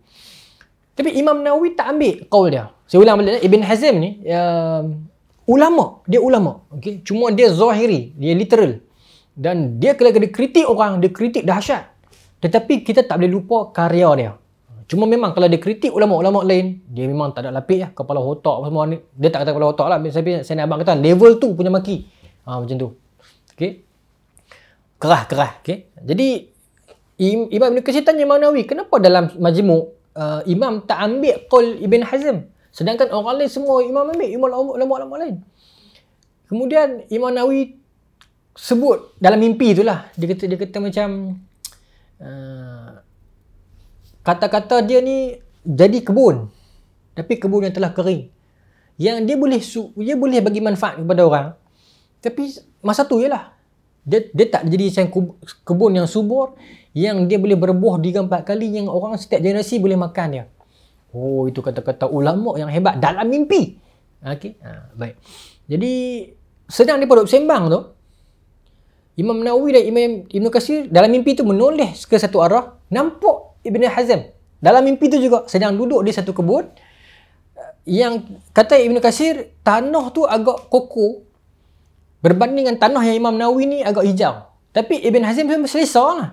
Tapi Imam Nawawi tak ambil kaul dia. Saya ulang balik Ibn Hazm ni uh, ulama, dia ulama. Okey, cuma dia zahiri, dia literal. Dan dia kalau kena kritik orang, dia kritik dahsyat. Tetapi kita tak boleh lupa karya dia. Cuma memang kalau dia kritik ulama-ulama lain, dia memang tak ada lapik lah. Kepala otak semua ni. Dia tak kata kepala otak lah. Saya, saya nak abang kata level tu punya maki. Ha, macam tu. Okay. Kerah-kerah. Okay. Jadi, Imam Ibn Qasir tanya Nawawi. kenapa dalam majmuk uh, Imam tak ambil qol Ibn Hazm? Sedangkan orang lain semua Imam ambil Imam ulama-ulama lain. Kemudian Imam Nawawi sebut dalam mimpi itulah. Dia kata, dia kata macam... Uh, kata-kata dia ni jadi kebun tapi kebun yang telah kering yang dia boleh dia boleh bagi manfaat kepada orang tapi masa tu ialah dia, dia tak jadi macam kebun yang subur yang dia boleh berbuah di 4 kali yang orang setiap generasi boleh makan dia oh itu kata-kata ulama yang hebat dalam mimpi okey ha, baik jadi sedang dia duduk sembang tu Imam Nawawi dan Imam Ibn Qasir dalam mimpi tu menoleh ke satu arah nampak Ibn Hazm dalam mimpi tu juga sedang duduk di satu kebun yang kata Ibn Kasir tanah tu agak koko berbanding dengan tanah yang Imam Nawawi ni agak hijau tapi Ibn Hazm pun selesa lah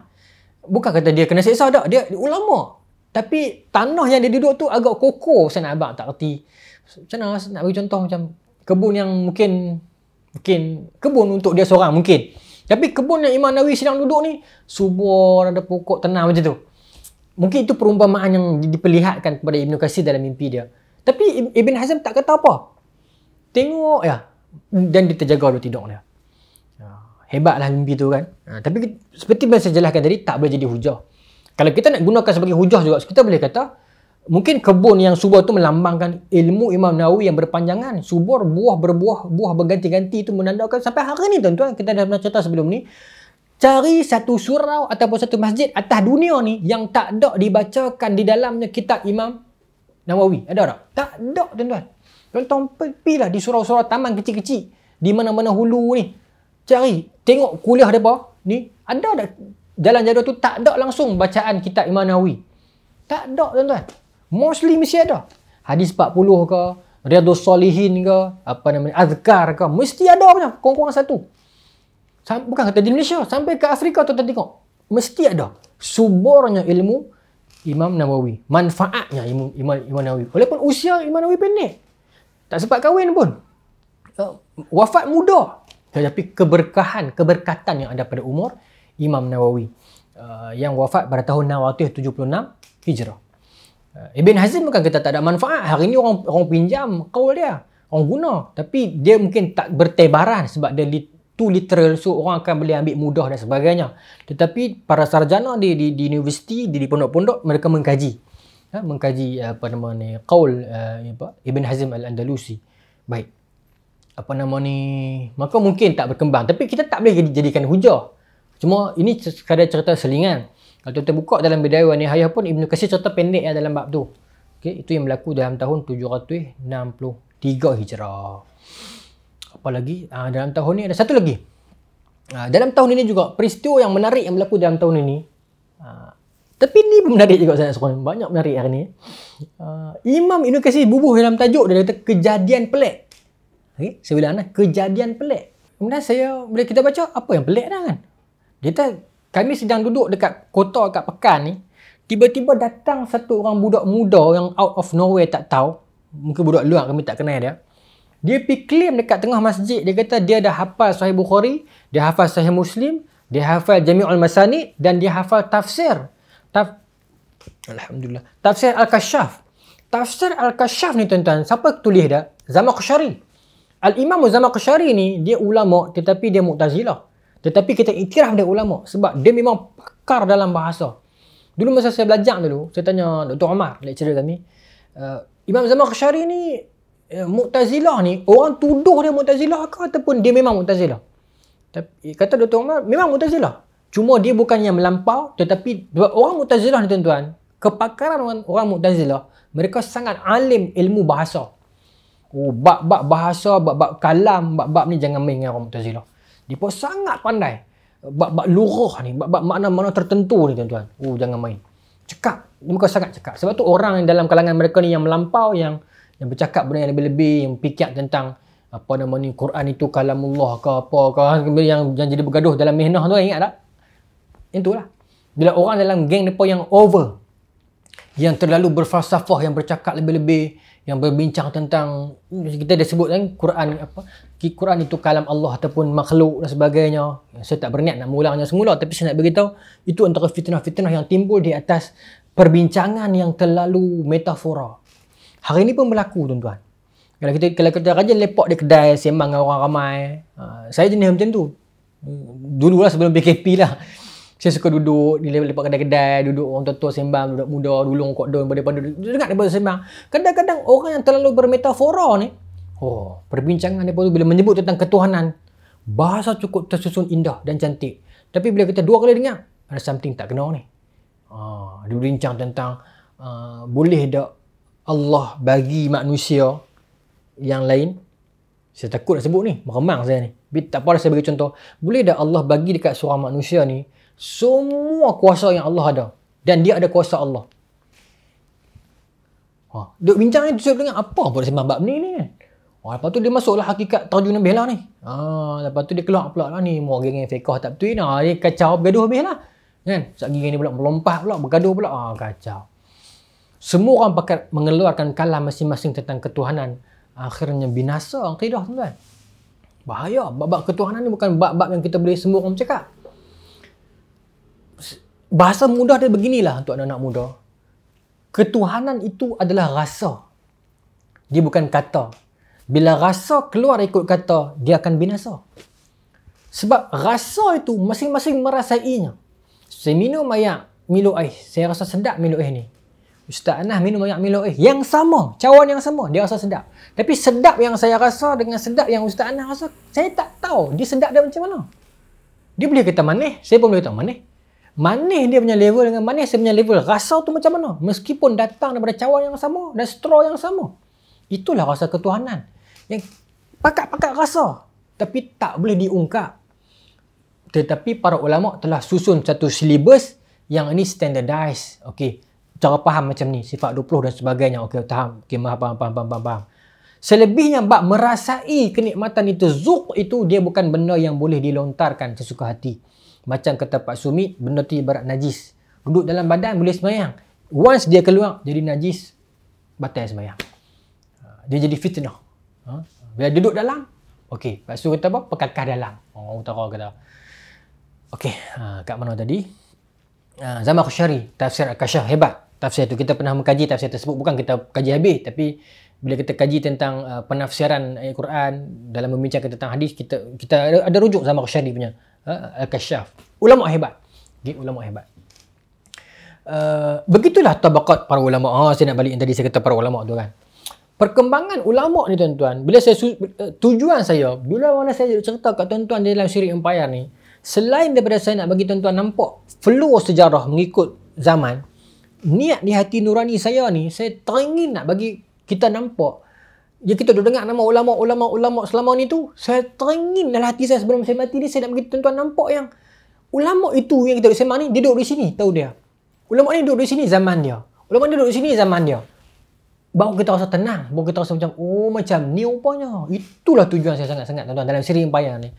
bukan kata dia kena selesa tak dia, dia ulama tapi tanah yang dia duduk tu agak koko saya nak abang tak kerti macam mana nak bagi contoh macam kebun yang mungkin mungkin kebun untuk dia seorang mungkin tapi kebun yang Imam Nawawi sedang duduk ni subur ada pokok tenang macam tu Mungkin itu perumpamaan yang diperlihatkan kepada Ibn Qasir dalam mimpi dia. Tapi Ibn Hazm tak kata apa. Tengok ya. Dan dia terjaga dulu tidur dia. Ya, hebatlah mimpi tu kan. Ha, tapi seperti yang saya jelaskan tadi, tak boleh jadi hujah. Kalau kita nak gunakan sebagai hujah juga, kita boleh kata, mungkin kebun yang subur tu melambangkan ilmu Imam Nawawi yang berpanjangan. Subur, buah, berbuah, buah berganti-ganti itu menandakan sampai hari ni tuan-tuan. Kita dah pernah cerita sebelum ni. Cari satu surau ataupun satu masjid atas dunia ni yang tak ada dibacakan di dalamnya kitab Imam Nawawi. Ada tak? Tak ada tuan-tuan. Tuan-tuan pergi lah di surau-surau taman kecil-kecil. Di mana-mana hulu ni. Cari. Tengok kuliah dia apa. Ni. Ada tak? Jalan jadual tu tak ada langsung bacaan kitab Imam Nawawi. Tak ada tuan-tuan. Mostly mesti ada. Hadis 40 ke. Riyadus Salihin ke. Apa namanya. Azkar ke. Mesti ada punya. Kurang-kurang satu bukan kata di Malaysia sampai ke Afrika tu tadi tengok mesti ada suburnya ilmu Imam Nawawi manfaatnya ilmu Imam, Imam Nawawi walaupun usia Imam Nawawi pendek tak sempat kahwin pun uh, wafat muda tapi keberkahan keberkatan yang ada pada umur Imam Nawawi uh, yang wafat pada tahun 676 Hijrah uh, Ibn Hazm bukan kata tak ada manfaat hari ni orang orang pinjam kau dia orang guna tapi dia mungkin tak bertebaran sebab dia too literal so orang akan boleh ambil mudah dan sebagainya tetapi para sarjana di di, di universiti di, di pondok-pondok mereka mengkaji ha, mengkaji apa nama ni qaul uh, eh, Ibn Hazm al-Andalusi baik apa nama ni maka mungkin tak berkembang tapi kita tak boleh jadikan hujah cuma ini sekadar cerita selingan kalau tuan buka dalam bidaya ni hayah pun Ibn Kasir cerita pendek ya dalam bab tu Okay, itu yang berlaku dalam tahun 763 Hijrah apa lagi uh, dalam tahun ini ada satu lagi uh, dalam tahun ini juga peristiwa yang menarik yang berlaku dalam tahun ini uh, tapi ni pun menarik juga saya sekolah banyak menarik hari ni uh, Imam Ibn Kasih bubuh dalam tajuk dia kata kejadian pelik okay? saya bilang lah kejadian pelik kemudian saya boleh kita baca apa yang pelik dah kan kita kami sedang duduk dekat kota dekat Pekan ni tiba-tiba datang satu orang budak muda yang out of nowhere tak tahu mungkin budak luar kami tak kenal dia dia pergi claim dekat tengah masjid dia kata dia dah hafal sahih Bukhari dia hafal sahih Muslim dia hafal Jami'ul Masani dan dia hafal tafsir Taf Alhamdulillah tafsir Al-Kashaf tafsir Al-Kashaf ni tuan-tuan siapa tulis dah Zamaqshari Al-Imam Zamaqshari ni dia ulama tetapi dia mu'tazilah tetapi kita itiraf dia ulama sebab dia memang pakar dalam bahasa dulu masa saya belajar dulu saya tanya Dr. Omar lecturer kami uh, Imam Zamaqshari ni Eh, Mu'tazilah ni orang tuduh dia Mu'tazilah ke ataupun dia memang Mu'tazilah? Eh, Tapi kata Dr. Umar memang Mu'tazilah. Cuma dia bukan yang melampau tetapi orang Mu'tazilah ni tuan-tuan, kepakaran orang, orang Mu'tazilah, mereka sangat alim ilmu bahasa. Oh, bab-bab bahasa, bab-bab kalam, bab-bab ni jangan main dengan orang Mu'tazilah. Dia pun sangat pandai. Bab-bab lurah ni, bab-bab makna-makna tertentu ni tuan-tuan. Oh, jangan main. Cekap. Mereka sangat cekap. Sebab tu orang yang dalam kalangan mereka ni yang melampau, yang yang bercakap benda yang lebih-lebih yang fikir tentang apa nama ni Quran itu kalamullah ke apa ke yang yang jadi bergaduh dalam mihnah tu ingat tak itulah bila orang dalam geng depa yang over yang terlalu berfalsafah yang bercakap lebih-lebih yang berbincang tentang kita dah sebut kan Quran apa ki Quran itu kalam Allah ataupun makhluk dan sebagainya saya tak berniat nak mengulangnya semula tapi saya nak beritahu itu antara fitnah-fitnah yang timbul di atas perbincangan yang terlalu metafora Hari ini pun berlaku tuan-tuan. Kalau kita kalau kita rajin lepak di kedai sembang dengan orang ramai. Uh, saya jenis macam tu. lah sebelum BKP lah. Saya suka duduk di lepak kedai-kedai, duduk orang tua-tua sembang, duduk muda, dulung kok don pada pada dengar depa sembang. Kadang-kadang orang yang terlalu bermetafora ni, oh, perbincangan depa tu bila menyebut tentang ketuhanan, bahasa cukup tersusun indah dan cantik. Tapi bila kita dua kali dengar, ada something tak kena ni. Ah, uh, dia berbincang tentang uh, boleh tak Allah bagi manusia yang lain saya takut nak sebut ni meremang saya ni tapi tak apa lah, saya bagi contoh boleh dah Allah bagi dekat seorang manusia ni semua kuasa yang Allah ada dan dia ada kuasa Allah ha. duduk bincang ni tersebut dengan apa pun sembang bab ni ni kan ha, lepas tu dia masuklah hakikat tahu Nabi lah ni ha, lepas tu dia keluar pula lah ni mau geng fekah tak betul ni ha, dia kacau bergaduh habis lah kan sebab geng ni pula melompat pula bergaduh pula ha, kacau semua orang pakat mengeluarkan kalam masing-masing tentang ketuhanan akhirnya binasa akidah tuan-tuan bahaya bab-bab ketuhanan ni bukan bab-bab yang kita boleh semua orang cakap bahasa mudah dia beginilah untuk anak-anak muda ketuhanan itu adalah rasa dia bukan kata bila rasa keluar ikut kata dia akan binasa sebab rasa itu masing-masing merasainya saya minum air minum air saya rasa sedap minum air ni Ustaz Anah minum banyak Milo eh. Yang sama. Cawan yang sama. Dia rasa sedap. Tapi sedap yang saya rasa dengan sedap yang Ustaz Anah rasa, saya tak tahu dia sedap dia macam mana. Dia boleh kata manis. Saya pun boleh kata manis. Manis dia punya level dengan manis saya punya level. Rasa tu macam mana? Meskipun datang daripada cawan yang sama dan straw yang sama. Itulah rasa ketuhanan. Yang pakat-pakat rasa. Tapi tak boleh diungkap. Tetapi para ulama telah susun satu silibus yang ini standardized. Okey cara faham macam ni sifat 20 dan sebagainya okey faham okey faham faham faham faham faham selebihnya bab merasai kenikmatan itu zuq itu dia bukan benda yang boleh dilontarkan sesuka hati macam kata Pak Sumit benda tu ibarat najis duduk dalam badan boleh semayang once dia keluar jadi najis batal semayang ha, dia jadi fitnah ha? bila duduk dalam okey Pak Sumit kata apa pekakah dalam oh, orang utara kata okey ha, kat mana tadi Zaman Khushari, Tafsir Al-Kashah, hebat tafsir tu. Kita pernah mengkaji tafsir tersebut. Bukan kita kaji habis tapi bila kita kaji tentang uh, penafsiran ayat Quran dalam membincangkan tentang hadis kita kita ada, ada rujuk sama Syari punya uh, Al-Kashaf. Ulama hebat. Okay, ulama hebat. Uh, begitulah tabakat para ulama. Ha, saya nak balik yang tadi saya kata para ulama tu kan. Perkembangan ulama ni tuan-tuan, bila saya su- uh, tujuan saya, bila mana saya cerita kat tuan-tuan di dalam Syirik Empire ni, selain daripada saya nak bagi tuan-tuan nampak flow sejarah mengikut zaman, niat di hati nurani saya ni saya teringin nak bagi kita nampak Ya kita dah dengar nama ulama-ulama ulama selama ni tu saya teringin dalam hati saya sebelum saya mati ni saya nak bagi tuan-tuan nampak yang ulama itu yang kita sembang ni dia duduk di sini tahu dia ulama ni duduk di sini zaman dia ulama ni duduk di sini zaman dia baru kita rasa tenang baru kita rasa macam oh macam ni rupanya itulah tujuan saya sangat-sangat tuan-tuan dalam siri impian ni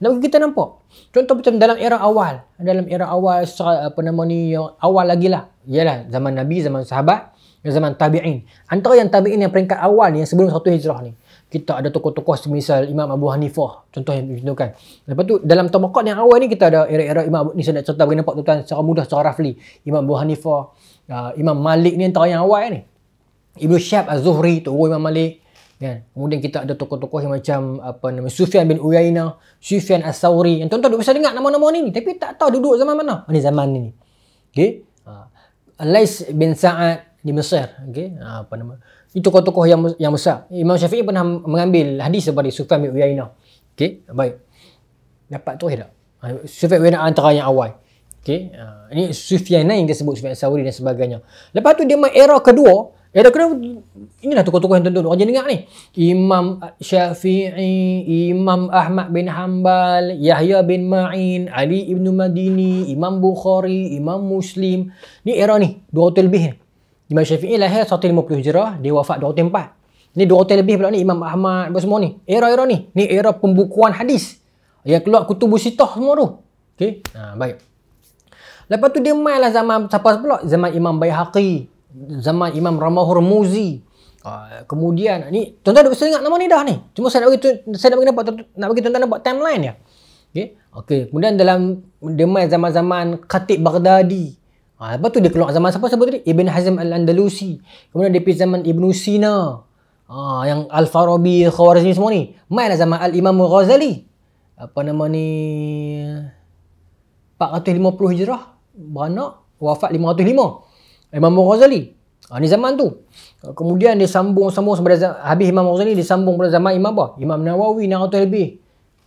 nak bagi kita nampak Contoh macam dalam era awal, dalam era awal apa nama ni awal lagi lah. Yalah zaman Nabi, zaman sahabat, zaman tabi'in. Antara yang tabi'in yang peringkat awal ni yang sebelum satu hijrah ni. Kita ada tokoh-tokoh semisal Imam Abu Hanifah. Contoh yang ditentukan. Lepas tu dalam tamakot yang awal ni kita ada era-era Imam Abu ni saya nak cerita bagi nampak tuan secara mudah, secara Rafli, Imam Abu Hanifah, uh, Imam Malik ni antara yang awal ni. Ibnu Syab Az-Zuhri, Tok Imam Malik kan kemudian kita ada tokoh-tokoh yang macam apa nama Sufyan bin Uyainah Sufyan as sawri yang tuan-tuan biasa dengar nama-nama ni tapi tak tahu duduk zaman mana Ini ah, zaman ni okey ha Lais bin Sa'ad di Mesir okey ah, apa nama itu tokoh-tokoh yang yang besar Imam Syafi'i pernah mengambil hadis daripada Sufyan bin Uyainah okey baik dapat tu tak Sufyan bin Uyainah antara yang awal okey ini Sufyan yang disebut Sufyan as sawri dan sebagainya lepas tu dia era kedua Eh dah kena inilah tokoh-tokoh yang tuan-tuan rajin dengar ni. Imam Syafi'i, Imam Ahmad bin Hanbal, Yahya bin Ma'in, Ali ibn Madini, Imam Bukhari, Imam Muslim. Ni era ni, 200 lebih ni. Imam Syafi'i lahir 150 Hijrah, dia wafat 204. Ni 200 lebih pula ni Imam Ahmad apa semua ni. Era-era ni, ni era pembukuan hadis. Yang keluar kutubu sitah semua tu. Okay, Ha baik. Lepas tu dia mainlah zaman siapa pula? Zaman Imam Bayhaqi zaman Imam Ramah Hormuzi. Uh, kemudian ni tuan-tuan dah ingat nama ni dah ni. Cuma saya nak bagi saya nak bagi nampak nak bagi tuan-tuan nampak timeline dia. Okey. Okey. Kemudian dalam demai zaman-zaman Khatib Baghdadi. Ha, uh, lepas tu dia keluar zaman siapa sebut tadi? Ibn Hazm Al-Andalusi. Kemudian dia pergi zaman Ibn Sina. uh, yang Al-Farabi, Khawarizmi semua ni. Mainlah zaman Al-Imam Ghazali. Apa nama ni? 450 Hijrah. Beranak. Wafat 505. Imam Ghazali. Ha, ni zaman tu. Ah, kemudian dia sambung-sambung sampai habis Imam Ghazali dia sambung pada zaman Imam apa? Imam Nawawi 600 lebih.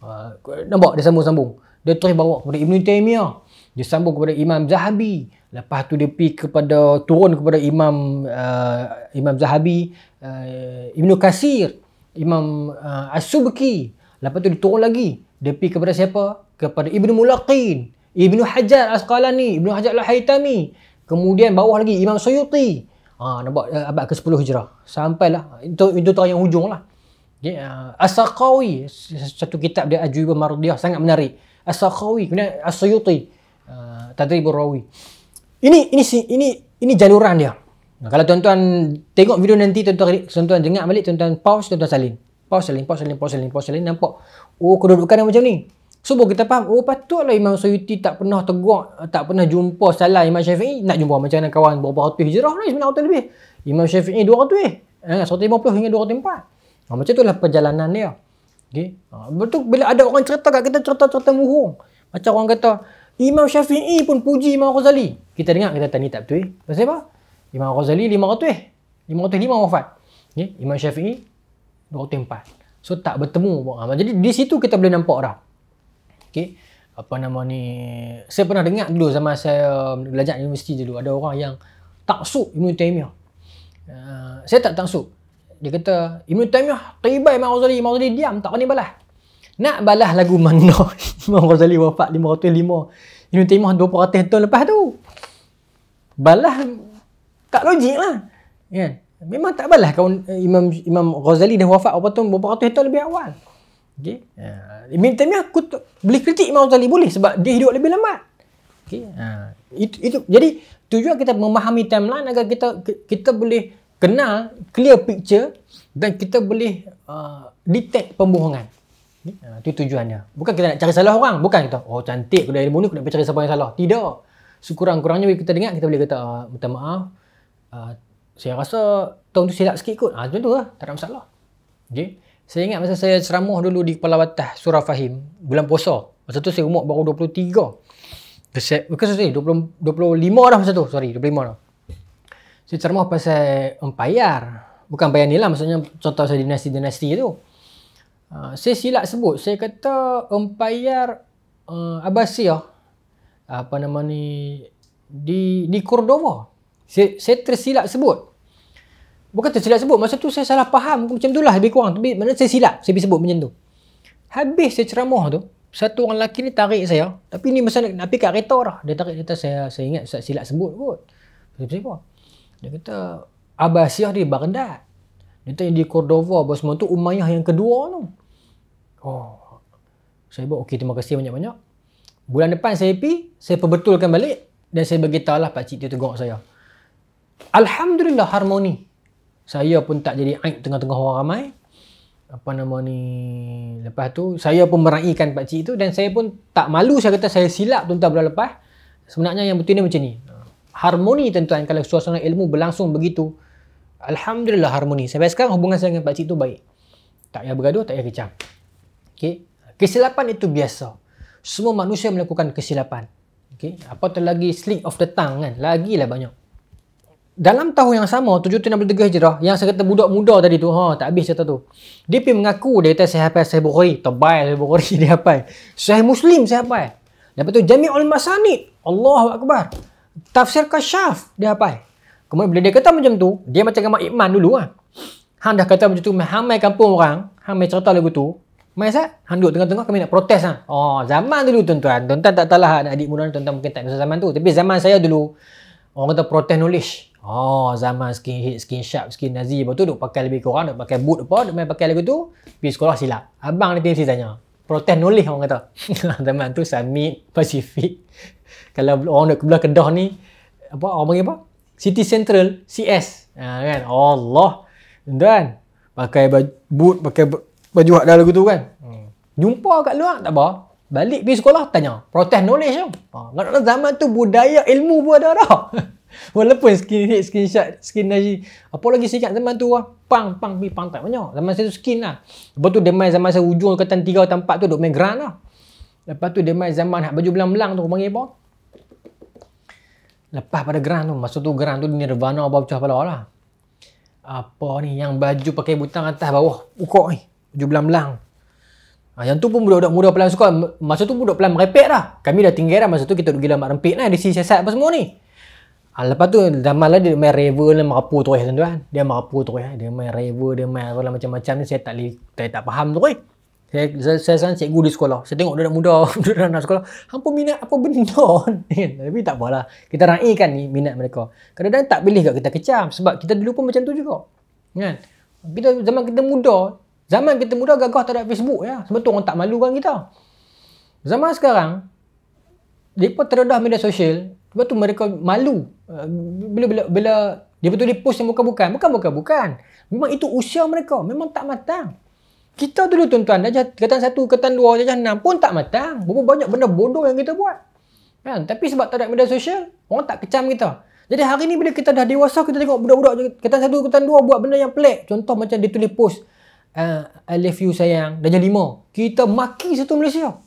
Ha, nampak dia sambung-sambung. Dia terus bawa kepada Ibn Taymiyah. Dia sambung kepada Imam Zahabi. Lepas tu dia pergi kepada turun kepada Imam uh, Imam Zahabi, uh, Ibn Kasir, Imam uh, As-Subki. Lepas tu dia turun lagi. Dia pergi kepada siapa? Kepada Ibn Mulaqin. Ibnu Hajar Asqalani, Ibnu Hajar Al-Haytami, Kemudian bawah lagi Imam Suyuti. Ha, ah, nampak uh, eh, abad ke-10 Hijrah. Sampailah itu itu tahun yang hujung lah. Okay, uh, ah, As-Saqawi satu kitab dia Ajwa Mardiyah sangat menarik. As-Saqawi kemudian As-Suyuti uh, ah, Tadribur Rawi. Ini ini ini ini jaluran dia. Nah, kalau tuan-tuan tengok video nanti tuan-tuan tuan dengar balik tuan-tuan pause tuan-tuan salin. Pause salin, pause salin, pause salin, pause salin nampak oh kedudukan yang macam ni. So baru kita faham, oh patutlah Imam Suyuti tak pernah tegak, tak pernah jumpa salah Imam Syafi'i. Nak jumpa macam mana kawan berapa ratus hijrah ni, 9 ratus lebih. Imam Syafi'i dua ratus eh. satu Eh, 150 hingga 204. Oh, ah, macam tu lah perjalanan dia. Okay. Oh, ah, betul bila ada orang cerita kat kita cerita-cerita muhung. Macam orang kata, Imam Syafi'i pun puji Imam Ghazali. Kita dengar, kita tanya tak betul eh. Maksudnya apa? Imam Ghazali 500 eh. lima lima wafat. Okay. Imam Syafi'i dua 204. So tak bertemu. Ah, jadi di situ kita boleh nampak orang. Okay. Apa nama ni. Saya pernah dengar dulu zaman saya um, belajar universiti dulu. Ada orang yang tak sup Ibn Taymiyah. Uh, saya tak tak sup. Dia kata Ibn Taymiyah teribai Imam Ghazali. Imam Ghazali diam. Tak pandai balas. Nak balas lagu mana Imam Ghazali wafat 505. Ibn Taymiyah 200 tahun lepas tu. Balas tak logik lah. Kan? Memang tak balas kawan eh, Imam Imam Ghazali dah wafat apa tu beberapa tahun lebih awal. Okey. Yeah. Ibn Taymiyah kutuk, boleh kritik Imam Ghazali boleh sebab dia hidup lebih lambat. Okey. Ha. Itu, itu jadi tujuan kita memahami timeline agar kita kita boleh kenal clear picture dan kita boleh uh, detect pembohongan. Itu ha, uh, tujuannya. Bukan kita nak cari salah orang. Bukan kita, oh cantik, kena ilmu ni, kena cari siapa yang salah. Tidak. Sekurang-kurangnya bila kita dengar, kita boleh kata, uh, maaf, uh, saya rasa tahun tu silap sikit kot. Ha, macam tu lah. Tak ada masalah. Okay. Saya ingat masa saya ceramah dulu di Kepala Batas Surah Fahim bulan puasa. Masa tu saya umur baru 23. Saya, bukan 20, 25 dah masa tu. Sorry, 25 dah. Saya ceramah pasal empayar. Bukan empayar ni lah. Maksudnya contoh saya dinasti-dinasti tu. Ah, saya silap sebut. Saya kata empayar uh, Abbasiyah. Apa nama ni? Di di Cordova. Saya, saya tersilap sebut. Bukan tersilap sebut. Masa tu saya salah faham. Macam tu lah lebih kurang. Tapi mana saya silap. Saya sebut macam tu. Habis saya ceramah tu. Satu orang lelaki ni tarik saya. Tapi ni masa nak, nak pergi kat kereta dah. Dia tarik kereta saya. Saya ingat saya silap sebut kot. Saya apa? Dia kata, Abasyah di Baghdad. Dia kata di Cordova apa semua tu. Umayyah yang kedua tu. Oh. Saya buat, okey terima kasih banyak-banyak. Bulan depan saya pergi. Saya perbetulkan balik. Dan saya beritahu lah cik dia tegur saya. Alhamdulillah harmoni saya pun tak jadi aib tengah-tengah orang ramai apa nama ni lepas tu saya pun meraihkan pak cik tu dan saya pun tak malu saya kata saya silap tuan-tuan bulan lepas sebenarnya yang betul ni macam ni harmoni tuan-tuan kalau suasana ilmu berlangsung begitu alhamdulillah harmoni sampai sekarang hubungan saya dengan pak cik tu baik tak payah bergaduh tak payah kecam okey kesilapan itu biasa semua manusia melakukan kesilapan okey apatah lagi slip of the tongue kan lagilah banyak dalam tahun yang sama 763 Hijrah yang saya kata budak muda tadi tu ha tak habis cerita tu. Dia pergi mengaku dia kata saya hafal Sahih Bukhari, tebal Sahih Bukhari dia hafal. Saya Muslim saya hafal. Lepas tu Jami'ul Masanid, Allahu Akbar. Tafsir Kasyaf dia hafal. Kemudian bila dia kata macam tu, dia macam gambar Iman dulu ah. Han dah kata macam tu mehamai kampung orang, hang cerita lagu tu. Mai sat, hang duduk tengah-tengah kami nak protes ah. Oh, zaman dulu tuan-tuan. Tuan-tuan tak tahulah anak adik muda tuan-tuan mungkin tak masa zaman tu, tapi zaman saya dulu orang kata protes knowledge. Oh, zaman skin hit, skin sharp, skin nazi. Lepas tu duk pakai lebih kurang, duk pakai boot apa, duk main pakai lagu tu. Pergi sekolah silap. Abang ni tiba-tiba tanya. Protest nulis orang kata. zaman tu summit, pacific. Kalau orang duk kebelah kedah ni, apa orang panggil apa? City Central, CS. Ha, kan? Allah. Tuan, pakai baju, boot, pakai baju hak dah lagu tu kan. Hmm. Jumpa kat luar, tak apa. Balik pergi sekolah, tanya. Protest knowledge tu. Ha, zaman tu budaya ilmu pun ada dah. Walaupun skin hit, skin shot, skin lagi. Apa lagi saya ingat zaman tu lah. Pang, pang, pi, pang tak banyak. Zaman saya tu skin lah. Lepas tu dia main zaman saya hujung angkatan 3 atau empat tu duk main grand lah. Lepas tu dia main zaman nak baju belang-belang tu panggil apa. Lepas pada grand tu. Masa tu grand tu nirvana apa pecah pala lah. Apa ni yang baju pakai butang atas bawah. Ukur ni. Baju belang-belang. Ha, yang tu pun budak-budak muda pelan suka. Masa tu budak pelan merepek dah. Kami dah tinggal dah masa tu kita duduk gila mak rempik lah. Di sisi siasat apa semua ni. Ah, lepas tu zaman lah dia main raver lah, merapu tu tuan-tuan. Dia merapu tu Dia main raver, dia main apa lah macam-macam ni. Saya tak, li, saya tak faham tu eh. Saya, saya, saya cikgu di sekolah. Saya tengok dia nak muda, dia nak, nak sekolah. Hampa minat apa benda. Tapi tak apalah. Kita raikan ni minat mereka. Kadang-kadang tak pilih kat kita kecam. Sebab kita dulu pun macam tu juga. Kan? Kita, zaman kita muda, zaman kita muda gagah tak ada Facebook ya. Sebab tu orang tak malu kan kita. Zaman sekarang, mereka terdedah media sosial. Sebab tu mereka malu bila bila bila dia betul dia post yang bukan bukan bukan bukan bukan memang itu usia mereka memang tak matang kita dulu tuan-tuan dah ketan satu ketan dua jajah enam pun tak matang berapa banyak benda bodoh yang kita buat kan tapi sebab tak ada media sosial orang tak kecam kita jadi hari ni bila kita dah dewasa kita tengok budak-budak ketan satu ketan dua buat benda yang pelik contoh macam dia tulis post uh, I love you sayang dah jadi lima kita maki satu Malaysia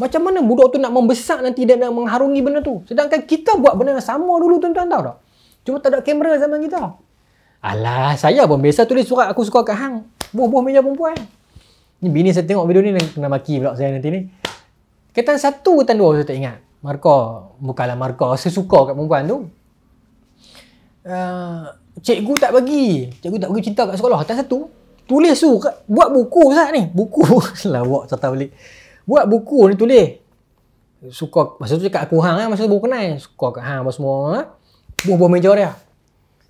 macam mana budak tu nak membesar nanti dan nak mengharungi benda tu? Sedangkan kita buat benda yang sama dulu tuan-tuan tahu tak? Cuma tak ada kamera zaman kita. Alah, saya pun biasa tulis surat aku suka kat hang. Buah-buah meja perempuan. Ni bini saya tengok video ni dan kena maki pula saya nanti ni. Kita satu, ketan dua saya tak ingat. Markah, bukanlah markah. Saya suka kat perempuan tu. Uh, cikgu tak bagi. Cikgu tak bagi cinta kat sekolah. Ketan satu, tulis surat. Buat buku sah ni. Buku. Lawak lah, cerita balik. Buat buku ni tulis. Suka masa tu cakap aku hang ah masa tu baru kenal. Suka kat hang apa semua ah. Buh eh. buah meja dia. Lah.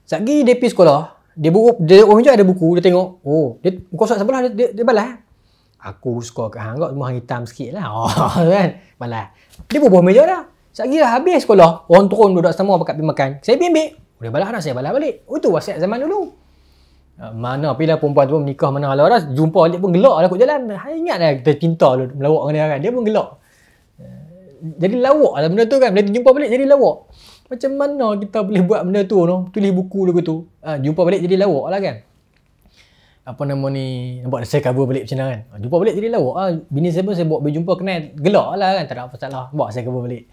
Satgi dia pergi sekolah, dia buku dia orang meja ada buku dia tengok. Oh, dia kau sat sebelah dia, dia, dia balas. Ha? Aku suka kat hang kau semua hang hitam sikitlah. Oh, kan. Balas. Dia buku buah meja dia. Satgi dah habis sekolah, orang turun duduk semua pakat pergi makan. Saya pergi ambil. Dia balas dah saya balas balik. Oh tu WhatsApp zaman dulu. Ah, mana apabila perempuan tu menikah mana lah orang jumpa dia pun gelak lah kat jalan hai ah, ingat lah kita cinta lu lah, melawak dengan dia kan dia pun gelak ah, jadi lawak lah benda tu kan bila dia jumpa balik jadi lawak macam mana kita boleh buat benda tu no? tulis buku lagu tu ha, jumpa balik jadi lawak lah kan apa nama ni nampak saya cover balik macam mana kan ha, jumpa balik jadi lawak ha, bini saya pun saya buat boleh jumpa kenal gelak lah kan tak ada apa salah buat saya cover balik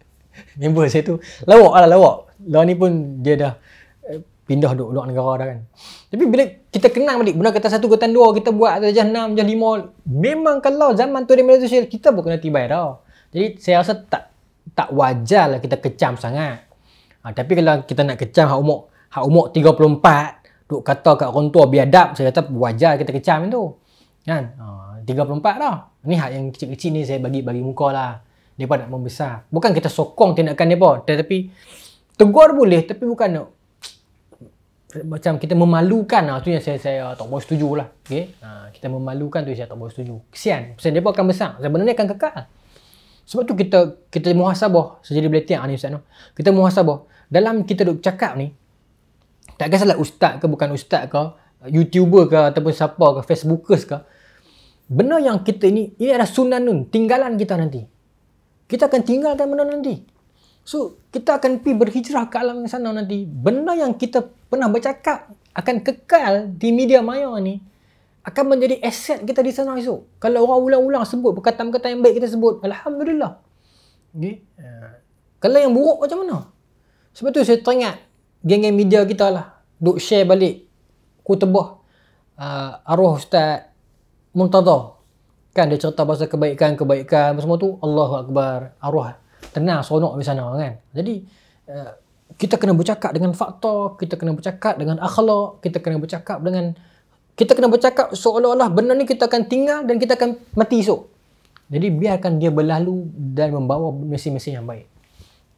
member saya tu lawak lah lawak lawak ni pun dia dah pindah duduk, duduk negara dah kan. Tapi bila kita kenal balik, benda kata satu, kata dua, kita buat atas jah enam, jah lima, memang kalau zaman tu di media sosial, kita pun kena tiba dah. Jadi saya rasa tak tak wajar lah kita kecam sangat. Ha, tapi kalau kita nak kecam hak umur, hak umur 34, duk kata kat orang tua biadab, saya kata wajar kita kecam itu. Kan? Ha, 34 dah. Ni hak yang kecil-kecil ni saya bagi bagi muka lah. Mereka nak membesar. Bukan kita sokong tindakan mereka. Tetapi tegur boleh tapi bukan nak macam kita memalukan lah tu yang saya saya ah, tak boleh setuju lah okay? ha, ah, kita memalukan tu yang saya tak boleh setuju kesian sebab dia pun akan besar sebenarnya akan kekal sebab tu kita kita muhasabah sejadi boleh ah, tiang ni ustaz no? kita muhasabah dalam kita duk cakap ni tak kisahlah ustaz ke bukan ustaz ke youtuber ke ataupun siapa ke facebookers ke benda yang kita ni ini adalah sunan nun tinggalan kita nanti kita akan tinggalkan benda nanti So, kita akan pergi berhijrah ke alam yang sana nanti. Benda yang kita pernah bercakap akan kekal di media maya ni akan menjadi aset kita di sana esok. Kalau orang ulang-ulang sebut perkataan-perkataan yang baik kita sebut, Alhamdulillah. Okay. Eh, kalau yang buruk macam mana? Sebab tu saya teringat geng-geng media kita lah duk share balik kutubah uh, arwah Ustaz Muntada. Kan dia cerita pasal kebaikan-kebaikan semua tu. Allahu Akbar. Arwah tenang, seronok di sana kan. Jadi uh, kita kena bercakap dengan faktor, kita kena bercakap dengan akhlak, kita kena bercakap dengan kita kena bercakap seolah-olah benda ni kita akan tinggal dan kita akan mati esok. Jadi biarkan dia berlalu dan membawa mesin-mesin yang baik.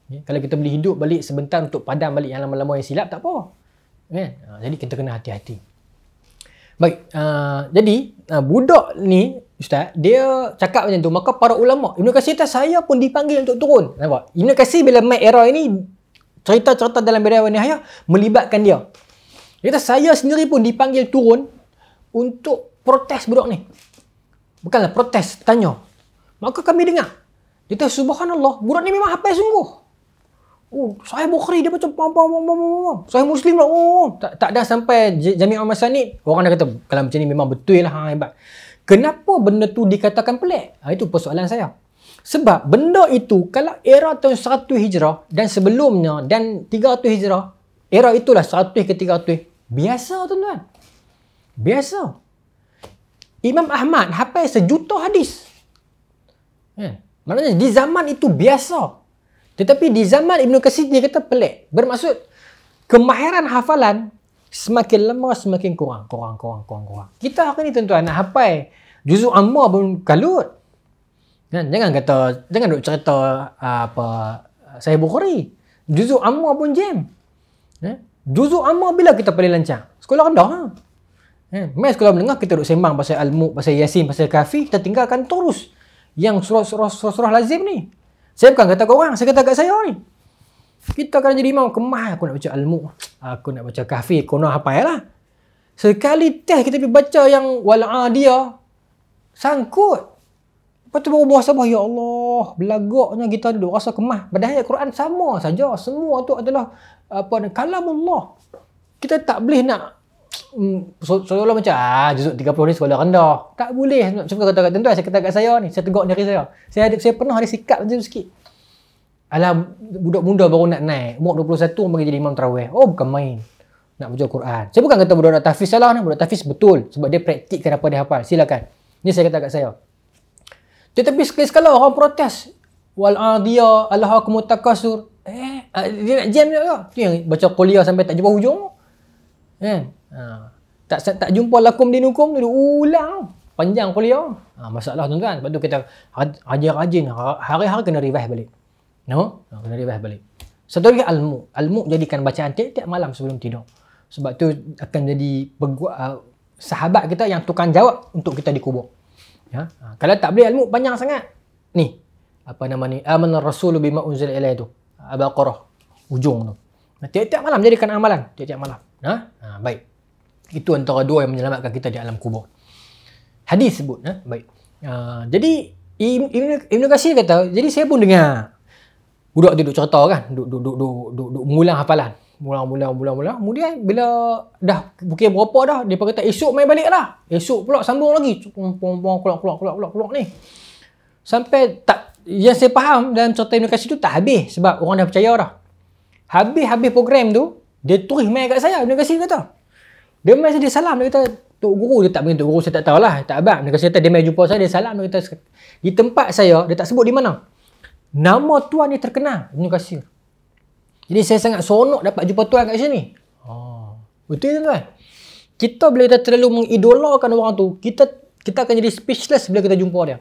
Ya, kalau kita boleh hidup balik sebentar untuk padam balik yang lama-lama yang silap, tak apa. Ya, ha, jadi kita kena hati-hati. Baik, uh, jadi uh, budak ni, Ustaz, dia cakap macam tu. Maka para ulama, Ibn Qasir saya pun dipanggil untuk turun. Nampak? Ibn Qasir bila main era ini, cerita-cerita dalam bidang Bani Yahya melibatkan dia. Dia kata saya sendiri pun dipanggil turun untuk protes budak ni. Bukanlah protes, tanya. Maka kami dengar. Dia kata subhanallah, budak ni memang hafal sungguh. Oh, saya Bukhari dia macam pam pam pam pam. Saya Muslim lah. Oh, tak tak dah sampai Jami' Al-Masanid, orang dah kata kalau macam ni memang betul lah ha, hebat. Kenapa benda tu dikatakan pelik? Ha, itu persoalan saya. Sebab benda itu kalau era tahun 100 Hijrah dan sebelumnya dan 300 Hijrah, era itulah 100 ke 300, biasa tuan-tuan. Biasa. Imam Ahmad hafal sejuta hadis. Kan? Ya. Maknanya di zaman itu biasa. Tetapi di zaman Ibnu Katsir ni kata pelik. Bermaksud kemahiran hafalan semakin lemah semakin kurang, kurang, kurang, kurang, kurang. Kita hari ni tuan-tuan nak hafal juzuk amma pun kalut. Kan? Jangan kata, jangan duk cerita uh, apa saya Bukhari. juzu Amma pun jam. Eh? Juzuk Amma bila kita paling lancar? Sekolah rendah. Ha? Eh? Mas sekolah menengah kita duk sembang pasal Al-Muq, pasal Yasin, pasal Kafi. Kita tinggalkan terus yang surah-surah lazim ni. Saya bukan kata kau orang saya kata kat saya ni. Kita akan jadi imam kemah. Aku nak baca Al-Muq. Aku nak baca Kafi. Aku nak apa ya lah. Sekali teh kita pergi baca yang wal'adiyah. Sangkut. Lepas tu baru bawa sabar. Ya Allah, belagaknya kita duduk. Rasa kemah. Padahal ya, Quran sama saja. Semua tu adalah apa ni, kalam Allah. Kita tak boleh nak mm, seolah-olah so, so, macam ah, juzuk 30 ni sekolah rendah. Tak boleh. Cuma kata kata tuan, saya kata kat saya ni. Saya tegak diri saya. Saya, ada, saya pernah ada sikap macam tu sikit. Alah, budak muda baru nak naik. Umur 21 orang bagi jadi imam terawih. Oh, bukan main. Nak baca Quran. Saya bukan kata budak-budak tafiz salah ni. Budak tafiz betul. Sebab dia praktikkan apa dia hafal. Silakan. ini saya kata kat saya. Tetapi sekali-sekala orang protes. Wal adiya Allah aku mutakasur. Eh, ah, dia nak jam juga. Tu yang baca kuliah sampai tak jumpa hujung. Kan? Ha. Tak tak jumpa lakum din hukum tu ulang. Panjang kuliah. Ha, masalah tuan-tuan. Lepas tu kita ha-, rajin-rajin. Ha, hari-hari kena ribah balik. No? Ha, kena ribah balik. Satu lagi almu. Almu jadikan bacaan tiap-tiap malam sebelum tidur. Sebab tu akan jadi pegu, uh, ah, sahabat kita yang tukang jawab untuk kita dikubur. Ya. Ha, kalau tak boleh ilmu panjang sangat. Ni. Apa nama ni? Aman Rasul bima unzil ilai tu. Al-Baqarah. Ujung tu. Tiap-tiap malam jadikan amalan. Tiap-tiap malam. Ha? ha? baik. Itu antara dua yang menyelamatkan kita di alam kubur. Hadis sebut. Ha? Baik. Ha, jadi, Ibn, Ibn Qasir kata, jadi saya pun dengar. Budak tu duduk cerita kan. Duduk, duduk, duduk, duduk, duduk, duduk mengulang hafalan mula mula mula mula kemudian bila dah bukan berapa dah dia kata esok mai balik lah esok pula sambung lagi pong pong keluar keluar keluar keluar keluar ni sampai tak yang saya faham dalam cerita imunikasi tu tak habis sebab orang dah percaya dah habis-habis program tu dia terus mai kat saya imunikasi dia kata dia main saya dia salam dia kata Tok Guru dia tak panggil Tok Guru saya tak tahulah tak abang dia kata dia main jumpa saya dia salam dia kata di tempat saya dia tak sebut di mana nama tuan ni terkenal imunikasi jadi saya sangat seronok dapat jumpa tuan kat sini. Oh. Betul tak tuan? Kita bila kita terlalu mengidolakan orang tu, kita kita akan jadi speechless bila kita jumpa dia.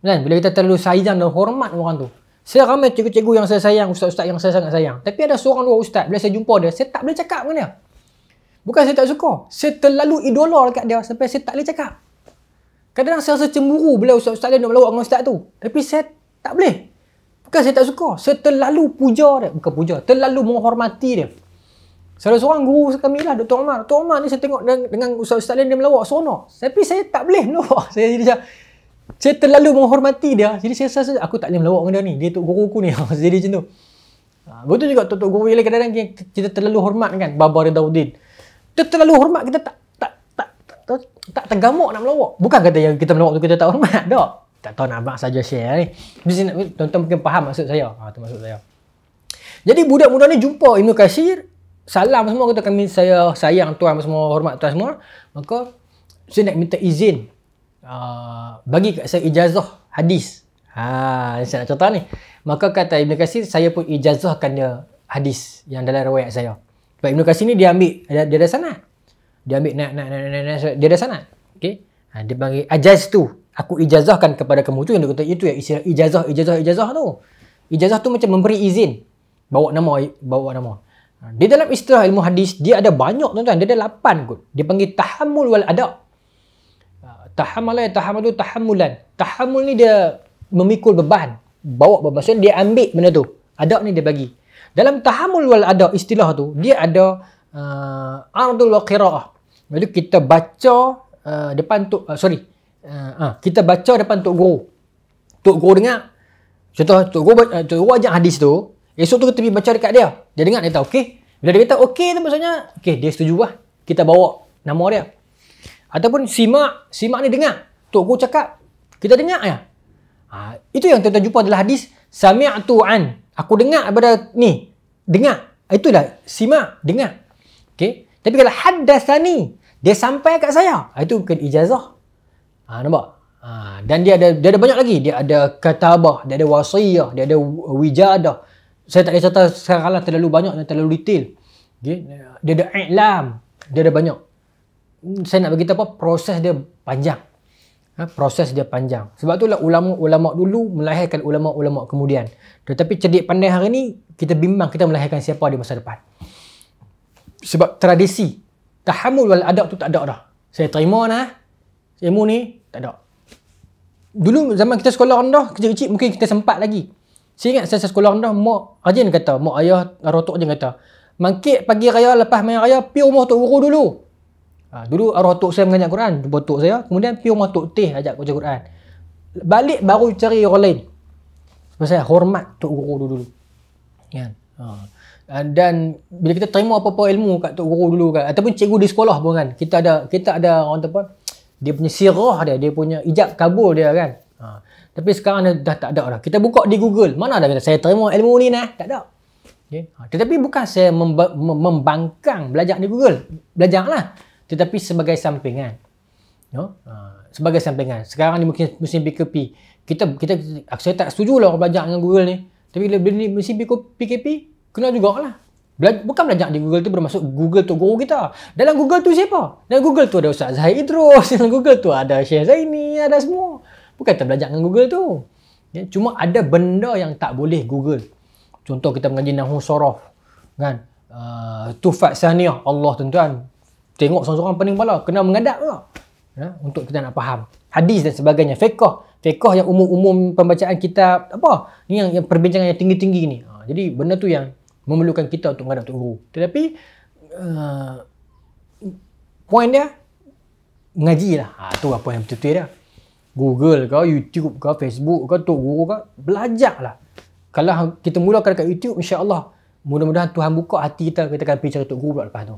Kan? Bila kita terlalu sayang dan hormat orang tu. Saya ramai cikgu-cikgu yang saya sayang, ustaz-ustaz yang saya sangat sayang. Tapi ada seorang dua ustaz, bila saya jumpa dia, saya tak boleh cakap dengan dia. Bukan saya tak suka. Saya terlalu idola dekat dia sampai saya tak boleh cakap. Kadang-kadang saya rasa cemburu bila ustaz-ustaz dia nak melawat dengan ustaz tu. Tapi saya tak boleh. Bukan saya tak suka. Saya terlalu puja dia. Bukan puja. Terlalu menghormati dia. Salah seorang guru kami lah, Dr. Omar. Dr. Omar ni saya tengok dengan ustaz-ustaz lain dia melawak. Sonok. Tapi saya tak boleh melawak. Saya jadi macam, saya terlalu menghormati dia. Jadi saya rasa, aku tak boleh melawak dengan dia ni. Dia tu guru ku ni. jadi macam tu. Betul juga tutup guru yang kadang-kadang kita terlalu hormat kan Baba Redaudin. Kita terlalu hormat kita tak tak tak tak, tak, tak tergamuk nak melawak. Bukan kata yang kita melawak tu kita tak hormat. Tak tak tahu nak abang saja share lah ni. Di sini tuan-tuan mungkin faham maksud saya. Ha tu maksud saya. Jadi budak muda ni jumpa Ibnu Kasir, salam semua kata kami saya sayang tuan semua, hormat tuan semua. Maka saya nak minta izin uh, bagi kat saya ijazah hadis. Ha, ah, ini saya nak cerita ni. Maka kata Ibnu Kasir, saya pun ijazahkan dia hadis yang dalam riwayat saya. Sebab Ibnu Kasir ni dia ambil, dia, ada sana. Dia ambil, nak, nak, nak, dia ada sana. Okey, Ha, dia panggil ajaz tu aku ijazahkan kepada kamu tu yang dia kata itu ya. istilah ijazah ijazah ijazah tu ijazah tu macam memberi izin bawa nama bawa nama ha, di dalam istilah ilmu hadis dia ada banyak tuan-tuan dia ada lapan kot dia panggil tahammul wal adab ha, tahammul ya tahammul tahammulan tahammul ni dia memikul beban bawa beban maksudnya dia ambil benda tu adab ni dia bagi dalam tahammul wal adab istilah tu dia ada uh, ardul wa qiraah jadi kita baca uh, depan tu uh, sorry ha, kita baca depan tok guru. Tok guru dengar. Contoh tok guru uh, tok guru ajak hadis tu, esok tu kita pergi baca dekat dia. Dia dengar dia kata okey. Bila dia kata okey tu maksudnya okey dia setuju lah. Kita bawa nama dia. Ataupun simak, simak ni dengar. Tok guru cakap, kita dengar ya. Ha, itu yang tuan jumpa adalah hadis sami'tu tuan, Aku dengar daripada ni. Dengar. Itulah simak, dengar. Okey. Tapi kalau hadasani, dia sampai kat saya. Ah, itu bukan ijazah. Ha, nampak? Ha, dan dia ada dia ada banyak lagi. Dia ada katabah, dia ada wasiyah, dia ada wijadah. Saya tak boleh cerita sekarang lah terlalu banyak dan terlalu detail. Okay. Dia ada i'lam, dia ada banyak. Hmm, saya nak beritahu apa, proses dia panjang. Ha, proses dia panjang. Sebab itulah ulama-ulama dulu melahirkan ulama-ulama kemudian. Tetapi cerdik pandai hari ini kita bimbang kita melahirkan siapa di masa depan. Sebab tradisi, tahamul wal adab tu tak ada dah. Saya terima lah ilmu ni tak ada. Dulu zaman kita sekolah rendah, kecil kecil mungkin kita sempat lagi. Saya ingat saya sekolah rendah, mak rajin kata, mak ayah arwah je kata. Mangkit pagi raya lepas main raya, pi rumah tok guru dulu. Ha, dulu arwah tok saya mengajar Quran, jumpa tok saya, kemudian pi rumah tok teh ajak baca Quran. Balik baru cari orang lain. Sebab saya hormat tok guru dulu. -dulu. Kan? Ha. ha. Dan bila kita terima apa-apa ilmu kat tok guru dulu kan ataupun cikgu di sekolah pun kan kita ada kita ada orang tempat dia punya sirah dia dia punya ijab kabul dia kan ha. tapi sekarang dia dah tak ada dah kita buka di google mana ada kata saya terima ilmu ni nah tak ada okay. ha. tetapi bukan saya membangkang belajar di google belajar lah tetapi sebagai sampingan no? ha. sebagai sampingan sekarang ni mungkin musim PKP kita, kita, saya tak setuju lah orang belajar dengan google ni tapi bila ni musim PKP kena jugalah Bel- bukan belajar di Google tu bermaksud Google tu guru kita. Dalam Google tu siapa? Dalam Google tu ada Ustaz Zahid Idros. Dalam Google tu ada Syekh Zaini. Ada semua. Bukan kita belajar dengan Google tu. Ya, cuma ada benda yang tak boleh Google. Contoh kita mengaji Nahu Sorof. Kan? Uh, Tufat Saniah. Allah tuan-tuan. Tengok seorang-seorang pening kepala. Kena mengadap ke? Ya, untuk kita nak faham. Hadis dan sebagainya. Fekah. Fekah yang umum-umum pembacaan kitab. Apa? Ini yang, yang perbincangan yang tinggi-tinggi ni. Uh, jadi benda tu yang memerlukan kita untuk menghadap Tok Guru. Tetapi uh, poin dia ngajilah. Ha tu apa yang betul-betul dia. Google kau YouTube kau Facebook kau Tok Guru belajar lah. Kalau kita mulakan dekat YouTube, insya-Allah mudah-mudahan Tuhan buka hati kita kita akan pergi cari Tok Guru pula lepas tu.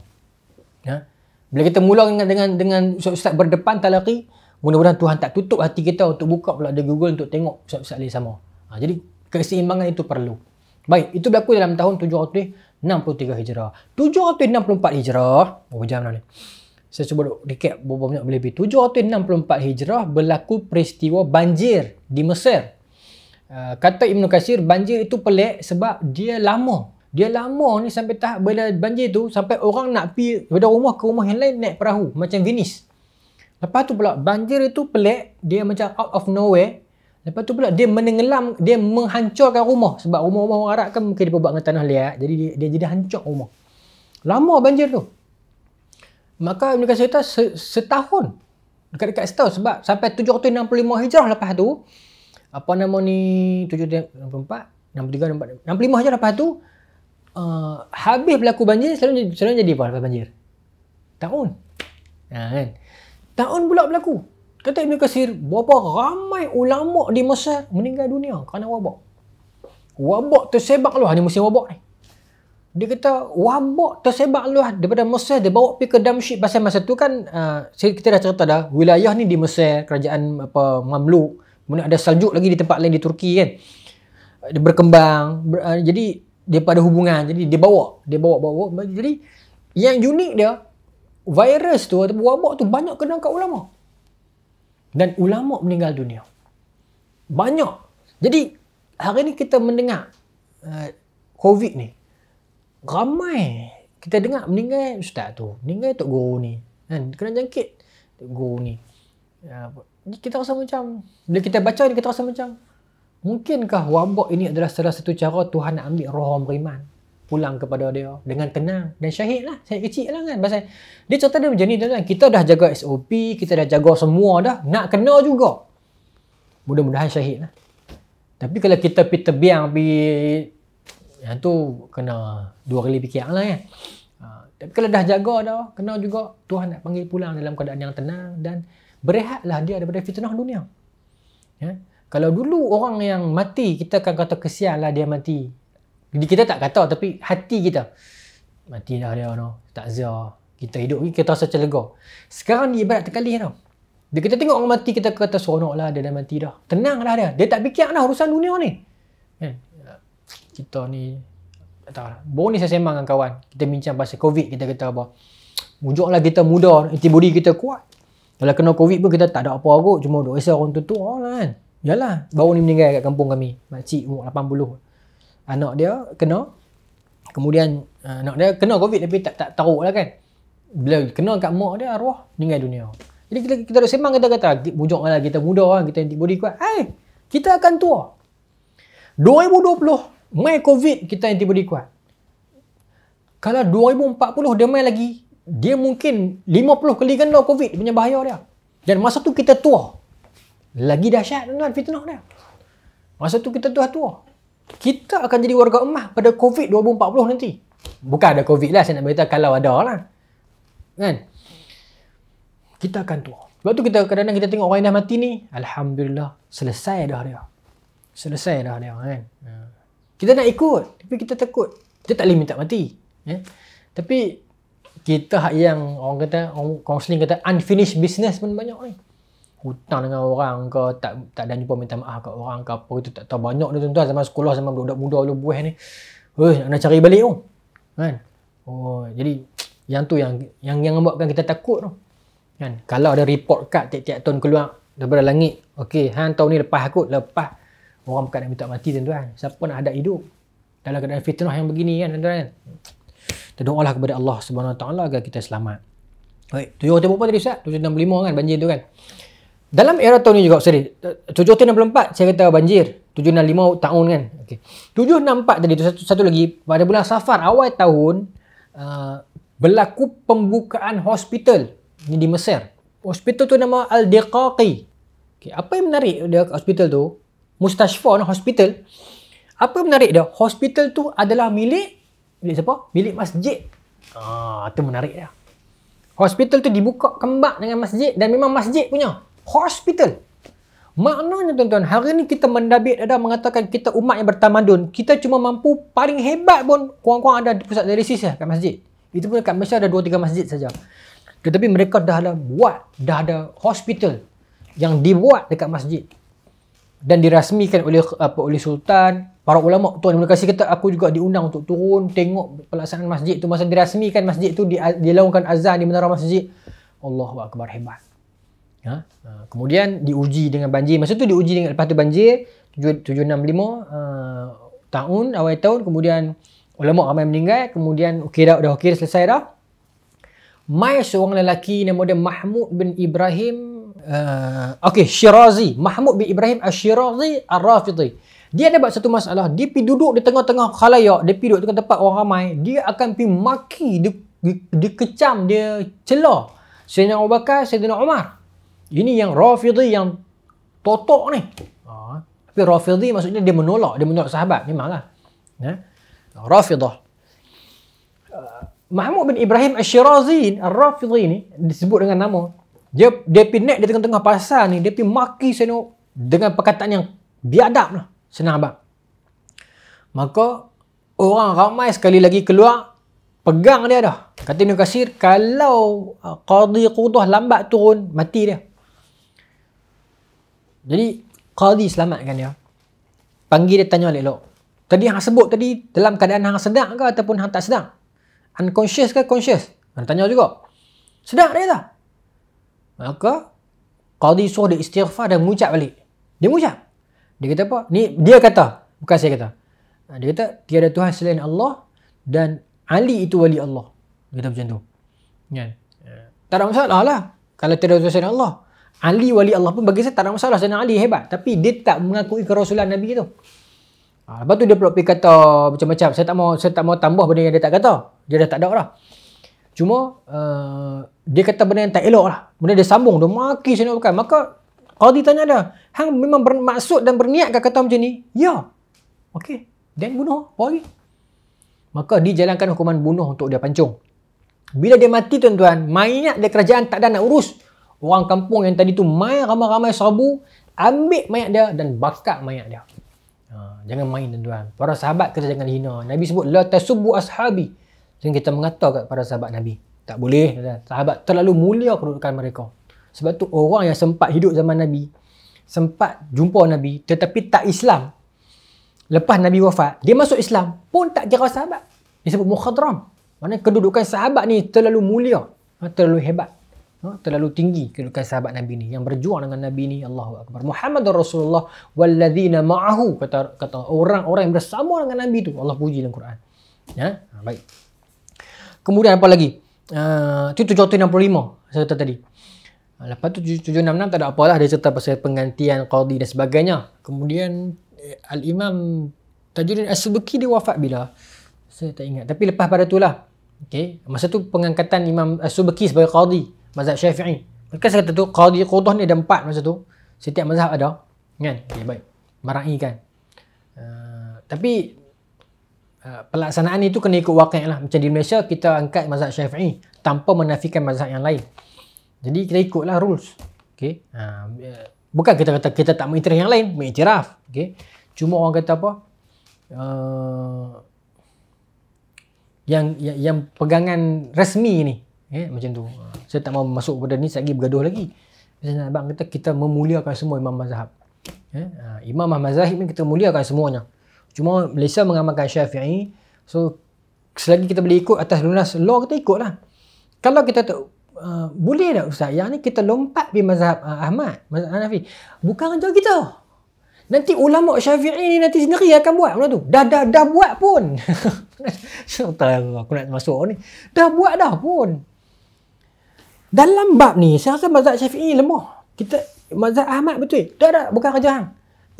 Ya. Bila kita mula dengan dengan dengan ustaz berdepan talaki, mudah-mudahan Tuhan tak tutup hati kita untuk buka pula ada Google untuk tengok ustaz-ustaz lain sama. Ha, jadi keseimbangan itu perlu. Baik, itu berlaku dalam tahun 763 Hijrah. 764 Hijrah, oh, berapa jam dah ni? Saya cuba recap berapa banyak boleh lebih. 764 Hijrah berlaku peristiwa banjir di Mesir. Eh, kata Ibn Kasir, banjir itu pelik sebab dia lama. Dia lama ni sampai tahap bila banjir tu sampai orang nak pi dari rumah ke rumah yang lain naik perahu macam Venice. Lepas tu pula banjir itu pelik dia macam out of nowhere Lepas tu pula dia menenggelam, dia menghancurkan rumah sebab rumah-rumah orang Arab kan mungkin dia buat dengan tanah liat. Jadi dia, dia jadi hancur rumah. Lama banjir tu. Maka Ibn Qasir kata setahun. Dekat-dekat setahun sebab sampai 765 hijrah lepas tu. Apa nama ni? 764, 63, 64, 65 hijrah lepas tu. Uh, habis berlaku banjir selalu, selalu jadi apa lepas banjir? Tahun. Ha, kan? Tahun pula berlaku. Kata Ibn Kasir, berapa ramai ulama di Mesir meninggal dunia kerana wabak. Wabak tersebar luah ni musim wabak ni. Dia kata wabak tersebar luah daripada Mesir dia bawa pergi ke Damsyik pasal masa tu kan uh, kita dah cerita dah wilayah ni di Mesir kerajaan apa Mamluk kemudian ada Saljuk lagi di tempat lain di Turki kan. Dia berkembang ber, uh, jadi daripada hubungan jadi dia bawa dia bawa bawa, bawa. jadi yang unik dia virus tu atau wabak tu banyak kena kat ulama dan ulama meninggal dunia. Banyak. Jadi hari ni kita mendengar uh, COVID ni ramai kita dengar meninggal ustaz tu, meninggal tok guru ni kan kena jangkit tok guru ni. Uh, kita rasa macam bila kita baca ni kita rasa macam mungkinkah wabak ini adalah salah satu cara Tuhan nak ambil roh beriman? pulang kepada dia dengan tenang dan syahid lah syahid kecil lah kan pasal dia cerita dia macam ni dia kan kita dah jaga SOP kita dah jaga semua dah nak kena juga mudah-mudahan syahid lah tapi kalau kita pergi terbiang pergi yang tu kena dua kali fikir lah kan ha, tapi kalau dah jaga dah kena juga Tuhan nak panggil pulang dalam keadaan yang tenang dan berehat lah dia daripada fitnah dunia ya kalau dulu orang yang mati kita akan kata kesianlah dia mati jadi kita tak kata tapi hati kita mati dah dia no. Tak zia. Kita hidup ni kita rasa macam lega. Sekarang ni ibarat terkali tau. Bila kita tengok orang mati kita kata seronok lah dia dah mati dah. Tenang lah dia. Dia tak fikir lah urusan dunia ni. Kan? Kita ni tak tahu lah. ni saya sembang dengan kawan. Kita bincang pasal covid kita kata apa. Wujudlah kita muda. Antibody kita kuat. Kalau kena covid pun kita tak ada apa-apa Cuma duk risau orang tu tu. Oh, lah kan? Yalah. Baru ni meninggal kat kampung kami. Makcik umur 80 anak dia kena kemudian uh, anak dia kena covid tapi tak tak teruk lah kan bila kena kat mak dia arwah meninggal dunia jadi kita kita ada sembang kita kata bujuk lah kita muda lah kita nanti body kuat Eh kita akan tua 2020 mai covid kita nanti body kuat kalau 2040 dia mai lagi dia mungkin 50 kali ganda covid punya bahaya dia dan masa tu kita tua lagi dahsyat tuan-tuan fitnah dia masa tu kita tua tua kita akan jadi warga emas pada COVID 2040 nanti. Bukan ada COVID lah, saya nak beritahu kalau ada lah. Kan? Kita akan tua. Sebab tu kita kadang-kadang kita tengok orang yang dah mati ni, Alhamdulillah, selesai dah dia. Selesai dah dia kan. Ha. Kita nak ikut, tapi kita takut. Kita tak boleh minta mati. Ya? Tapi, kita yang orang kata, orang counseling kata unfinished business pun banyak ni. Kan? hutang dengan orang ke tak tak dan jumpa minta maaf kat orang ke apa tu tak tahu banyak ni tuan-tuan zaman sekolah zaman budak-budak muda dulu buih ni eh nak cari balik tu kan oh jadi yang tu yang yang yang membuatkan kita takut tu kan kalau ada report kad tiap-tiap tahun keluar daripada langit okey hang tahun ni lepas aku lepas orang bukan nak minta mati tuan-tuan siapa nak hadap hidup dalam keadaan fitnah yang begini kan tuan-tuan kan? kita doalah kepada Allah Subhanahu taala agar kita selamat baik tu yang tempoh tadi ustaz 765 kan banjir tu kan dalam era tahun ni juga, sorry, 764 saya kata banjir. 765 tahun kan. Okay. 764 tadi tu satu, satu lagi pada bulan Safar awal tahun uh, berlaku pembukaan hospital ni di Mesir. Hospital tu nama Al-Diqaqi. Okay. apa yang menarik dia hospital tu? Mustashfa no, hospital. Apa yang menarik dia? Hospital tu adalah milik milik siapa? Milik masjid. Ah, tu menarik dia. Hospital tu dibuka kembak dengan masjid dan memang masjid punya hospital. Maknanya tuan-tuan, hari ni kita mendabit ada mengatakan kita umat yang bertamadun, kita cuma mampu paling hebat pun kurang-kurang ada di pusat dialisis lah kat masjid. Itu pun kat Malaysia ada 2-3 masjid saja. Tetapi mereka dah ada buat, dah ada hospital yang dibuat dekat masjid. Dan dirasmikan oleh apa oleh Sultan, para ulama tuan yang kasih kata aku juga diundang untuk turun tengok pelaksanaan masjid tu masa dirasmikan masjid tu dilaungkan azan di menara masjid. Allah Allahuakbar hebat. Ha? ha? kemudian diuji dengan banjir. Masa tu diuji dengan lepas tu banjir 765 uh, ha, tahun awal tahun kemudian ulama ramai meninggal kemudian okey dah dah okey selesai dah. Mai seorang lelaki nama dia Mahmud bin Ibrahim uh, okey Shirazi Mahmud bin Ibrahim Ashirazi shirazi Ar-Rafidi. Dia ada buat satu masalah, dia pi duduk di tengah-tengah khalayak, dia pi duduk di tempat orang ramai, dia akan pergi maki, dia, dia, dia kecam, dia celah. Sayyidina Abu Bakar, Sayyidina Umar. Ini yang Rafidhi yang totok ni. Ah. Tapi Rafidhi maksudnya dia menolak. Dia menolak sahabat. Memanglah. Ya? Rafidah. Ah, Mahmud bin Ibrahim al-Shirazi, al-Rafidhi ni disebut dengan nama. Dia, dia pergi naik di tengah-tengah pasar ni. Dia pergi maki senuk dengan perkataan yang biadab lah. Senang abang. Maka orang ramai sekali lagi keluar pegang dia dah. Kata Ibn Kasir, kalau uh, Qadi Qudah lambat turun, mati dia. Jadi Qadi selamatkan dia. Panggil dia tanya elok-elok. Tadi hang sebut tadi dalam keadaan hang sedang ke ataupun hang tak sedang Unconscious ke conscious? Hang tanya juga. sedang dia tak? Lah. Maka Qadi suruh dia istighfar dan mengucap balik. Dia mengucap. Dia kata apa? Ni dia kata, bukan saya kata. Ah, dia kata tiada Tuhan selain Allah dan Ali itu wali Allah. Dia kata macam tu. Kan? Ya. Tak ada masalah lah kalau tiada Tuhan selain Allah. Ali wali Allah pun bagi saya tak ada masalah Zainal Ali hebat tapi dia tak mengakui kerasulan Nabi itu ha, lepas tu dia pula pergi kata macam-macam saya tak mau saya tak mau tambah benda yang dia tak kata dia dah tak ada lah cuma uh, dia kata benda yang tak elok lah benda dia sambung dia maki saya nak bukan maka kalau ditanya dia hang memang bermaksud dan berniat ke kata macam ni ya ok then bunuh pergi maka dijalankan hukuman bunuh untuk dia pancung bila dia mati tuan-tuan mayat dia kerajaan tak ada nak urus orang kampung yang tadi tu main ramai-ramai serbu, ambil mayat dia dan bakar mayat dia. Ha, jangan main tuan-tuan. Para sahabat kita jangan hina. Nabi sebut la tasubbu ashabi. Jadi kita mengata kat para sahabat Nabi. Tak boleh. Ya sahabat terlalu mulia kedudukan mereka. Sebab tu orang yang sempat hidup zaman Nabi, sempat jumpa Nabi tetapi tak Islam. Lepas Nabi wafat, dia masuk Islam pun tak kira sahabat. Dia sebut mukhadram. Maksudnya kedudukan sahabat ni terlalu mulia, ha, terlalu hebat. Ha? terlalu tinggi kedudukan sahabat Nabi ini yang berjuang dengan Nabi ini Allahu Akbar Muhammadur Rasulullah walladzina ma'ahu kata kata orang-orang yang bersama dengan Nabi itu Allah puji dalam Quran ya ha, baik kemudian apa lagi uh, itu 765 saya kata tadi ha, lepas tu 766 tak ada apalah dia cerita pasal penggantian qadi dan sebagainya kemudian eh, al-imam Tajuddin As-Subki dia wafat bila saya tak ingat tapi lepas pada itulah Okay. Masa tu pengangkatan Imam As-Subki sebagai Qadi mazhab syafi'i Maka saya kata tu Qadhi Qudoh ni ada empat masa tu Setiap mazhab ada Kan? Okay, baik Marai kan uh, Tapi uh, Pelaksanaan itu kena ikut wakil lah Macam di Malaysia kita angkat mazhab syafi'i Tanpa menafikan mazhab yang lain Jadi kita ikutlah rules Okay uh, eh, Bukan kita kata kita tak mengiktiraf yang lain Mengiktiraf Okay Cuma orang kata apa uh, yang, yang, yang pegangan resmi ni okay? Macam tu saya tak mau masuk pada ni saya lagi bergaduh lagi saya nak abang kata kita memuliakan semua imam mazhab ya? Ha, imam mazhab ni kita muliakan semuanya cuma Malaysia mengamalkan syafi'i so selagi kita boleh ikut atas lunas law kita ikutlah kalau kita tak Uh, boleh tak Ustaz? Yang ni kita lompat di mazhab uh, Ahmad, mazhab Hanafi. Bukan macam kita. Nanti ulama syafi'i ni nanti sendiri akan buat benda tu. Dah, dah, dah buat pun. Tak aku nak masuk ni. Dah buat dah pun. Dalam bab ni, saya rasa mazhab syafi'i lemah. Kita mazhab Ahmad betul. Tak ada, bukan kerja hang.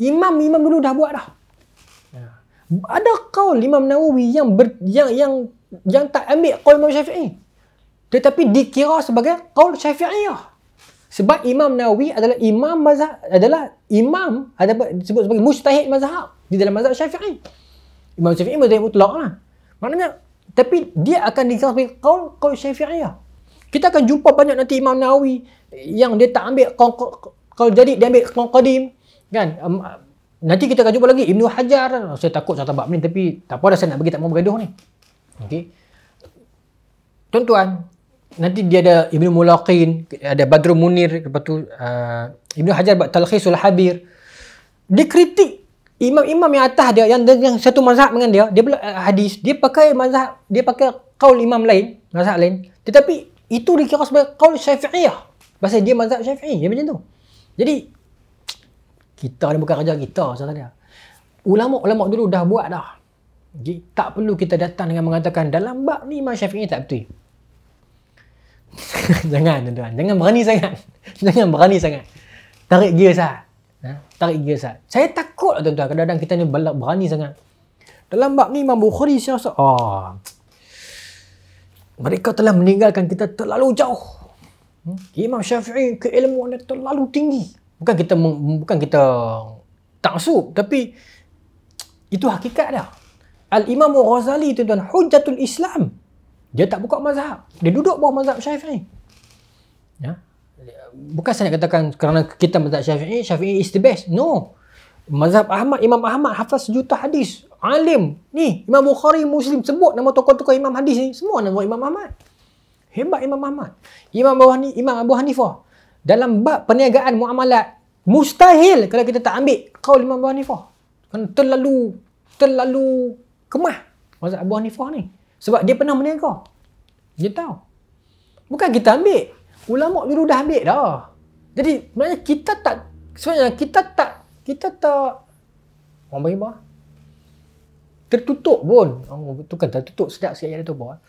Imam-imam dulu dah buat dah. Yeah. Ada kaul Imam Nawawi yang, ber, yang yang yang tak ambil kaul Imam Syafi'i. Tetapi dikira sebagai kaul Syafi'i lah. Sebab Imam Nawawi adalah imam mazhab adalah imam ada disebut sebagai mustahid mazhab di dalam mazhab Syafi'i. Imam Syafi'i mazhab mutlak lah. Maknanya tapi dia akan dikira sebagai kaul kaul Syafi'i lah. Kita akan jumpa banyak nanti Imam Nawawi yang dia tak ambil kalau jadi dia ambil qadim kan um, nanti kita akan jumpa lagi Ibnu Hajar saya takut saya tabak ni tapi tak apa dah saya nak bagi tak mau bergaduh ni okey tuan-tuan nanti dia ada Ibnu Mulaqin ada Badru Munir lepas tu uh, Ibnu Hajar buat Talkhisul Habir dia kritik imam-imam yang atas dia yang, yang satu mazhab dengan dia dia pula uh, hadis dia pakai mazhab dia pakai kaul imam lain mazhab lain tetapi itu dikira sebagai kaul syafi'iyah. Pasal dia mazhab syafi'i, dia macam tu. Jadi, kita ni bukan kerja kita, saya tanya. Ulama-ulama dulu dah buat dah. Jadi, tak perlu kita datang dengan mengatakan dalam bab ni imam syafi'i tak betul. jangan tuan-tuan, jangan berani sangat. jangan berani sangat. Tarik gear sah. Ha? Tarik gear sah. Saya takut tuan-tuan kadang-kadang kita ni berani sangat. Dalam bab ni imam Bukhari saya rasa, oh, mereka telah meninggalkan kita terlalu jauh. Hmm? Imam Syafi'i keilmuan keilmuannya terlalu tinggi. Bukan kita bukan kita taksub tapi itu hakikat dah. Al Imam Ghazali tu tuan hujatul Islam. Dia tak buka mazhab. Dia duduk bawah mazhab Syafi'i. Ya. Bukan saya nak katakan kerana kita mazhab Syafi'i, Syafi'i is the best. No. Mazhab Ahmad, Imam Ahmad hafaz sejuta hadis. Alim. Ni, Imam Bukhari, Muslim. Sebut nama tokoh-tokoh Imam hadis ni. Semua nama Imam Ahmad. Hebat Imam Ahmad. Imam Abu, Hanif, Imam Abu Hanifah. Dalam bab perniagaan muamalat, mustahil kalau kita tak ambil Kau Imam Abu Hanifah. Kan terlalu, terlalu kemah mazhab Abu Hanifah ni. Sebab dia pernah meniaga. Dia tahu. Bukan kita ambil. Ulama dulu dah ambil dah. Jadi, sebenarnya kita tak, sebenarnya kita tak kita tak orang berhibah tertutup pun oh, tu kan tertutup sedap sikit ayat dia tu bawah eh.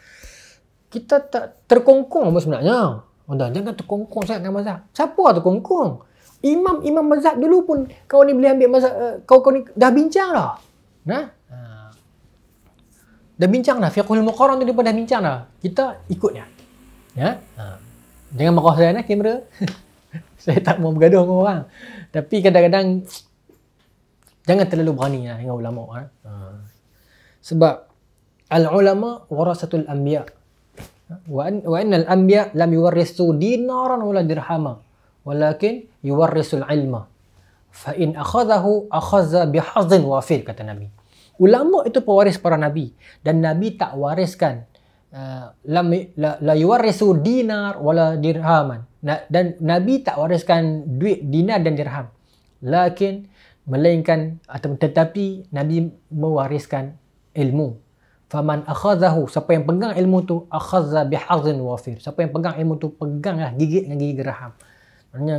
kita tak terkongkong pun sebenarnya Anda jangan terkongkong sangat dengan mazhab siapa lah terkongkong imam-imam mazhab dulu pun kau ni boleh ambil mazhab eh, kau, kau ni dah bincang lah nah? Ha. dah bincang lah fiqhul muqaran tu dia pun dah bincang lah kita ikutnya ya? Ha. jangan marah saya nak. Eh, kamera saya tak mau bergaduh dengan orang tapi kadang-kadang Jangan terlalu berani lah dengan ulama. Eh. Ha? Sebab al-ulama warasatul anbiya. Ha. Wa an al anbiya lam yuwarrisu dinaran wala dirhama walakin yuwarrisul ilma. Fa in akhadhahu akhadha bihazin wafir kata Nabi. Ulama itu pewaris para nabi dan nabi tak wariskan uh, lam la, la yuwarrisu dinar wala dirhaman. dan nabi tak wariskan duit dinar dan dirham. Lakin melainkan atau tetapi Nabi mewariskan ilmu. Faman akhazahu, siapa yang pegang ilmu tu, akhazah bihazin wafir. Siapa yang pegang ilmu tu, peganglah gigit dengan gigi geraham. Maksudnya,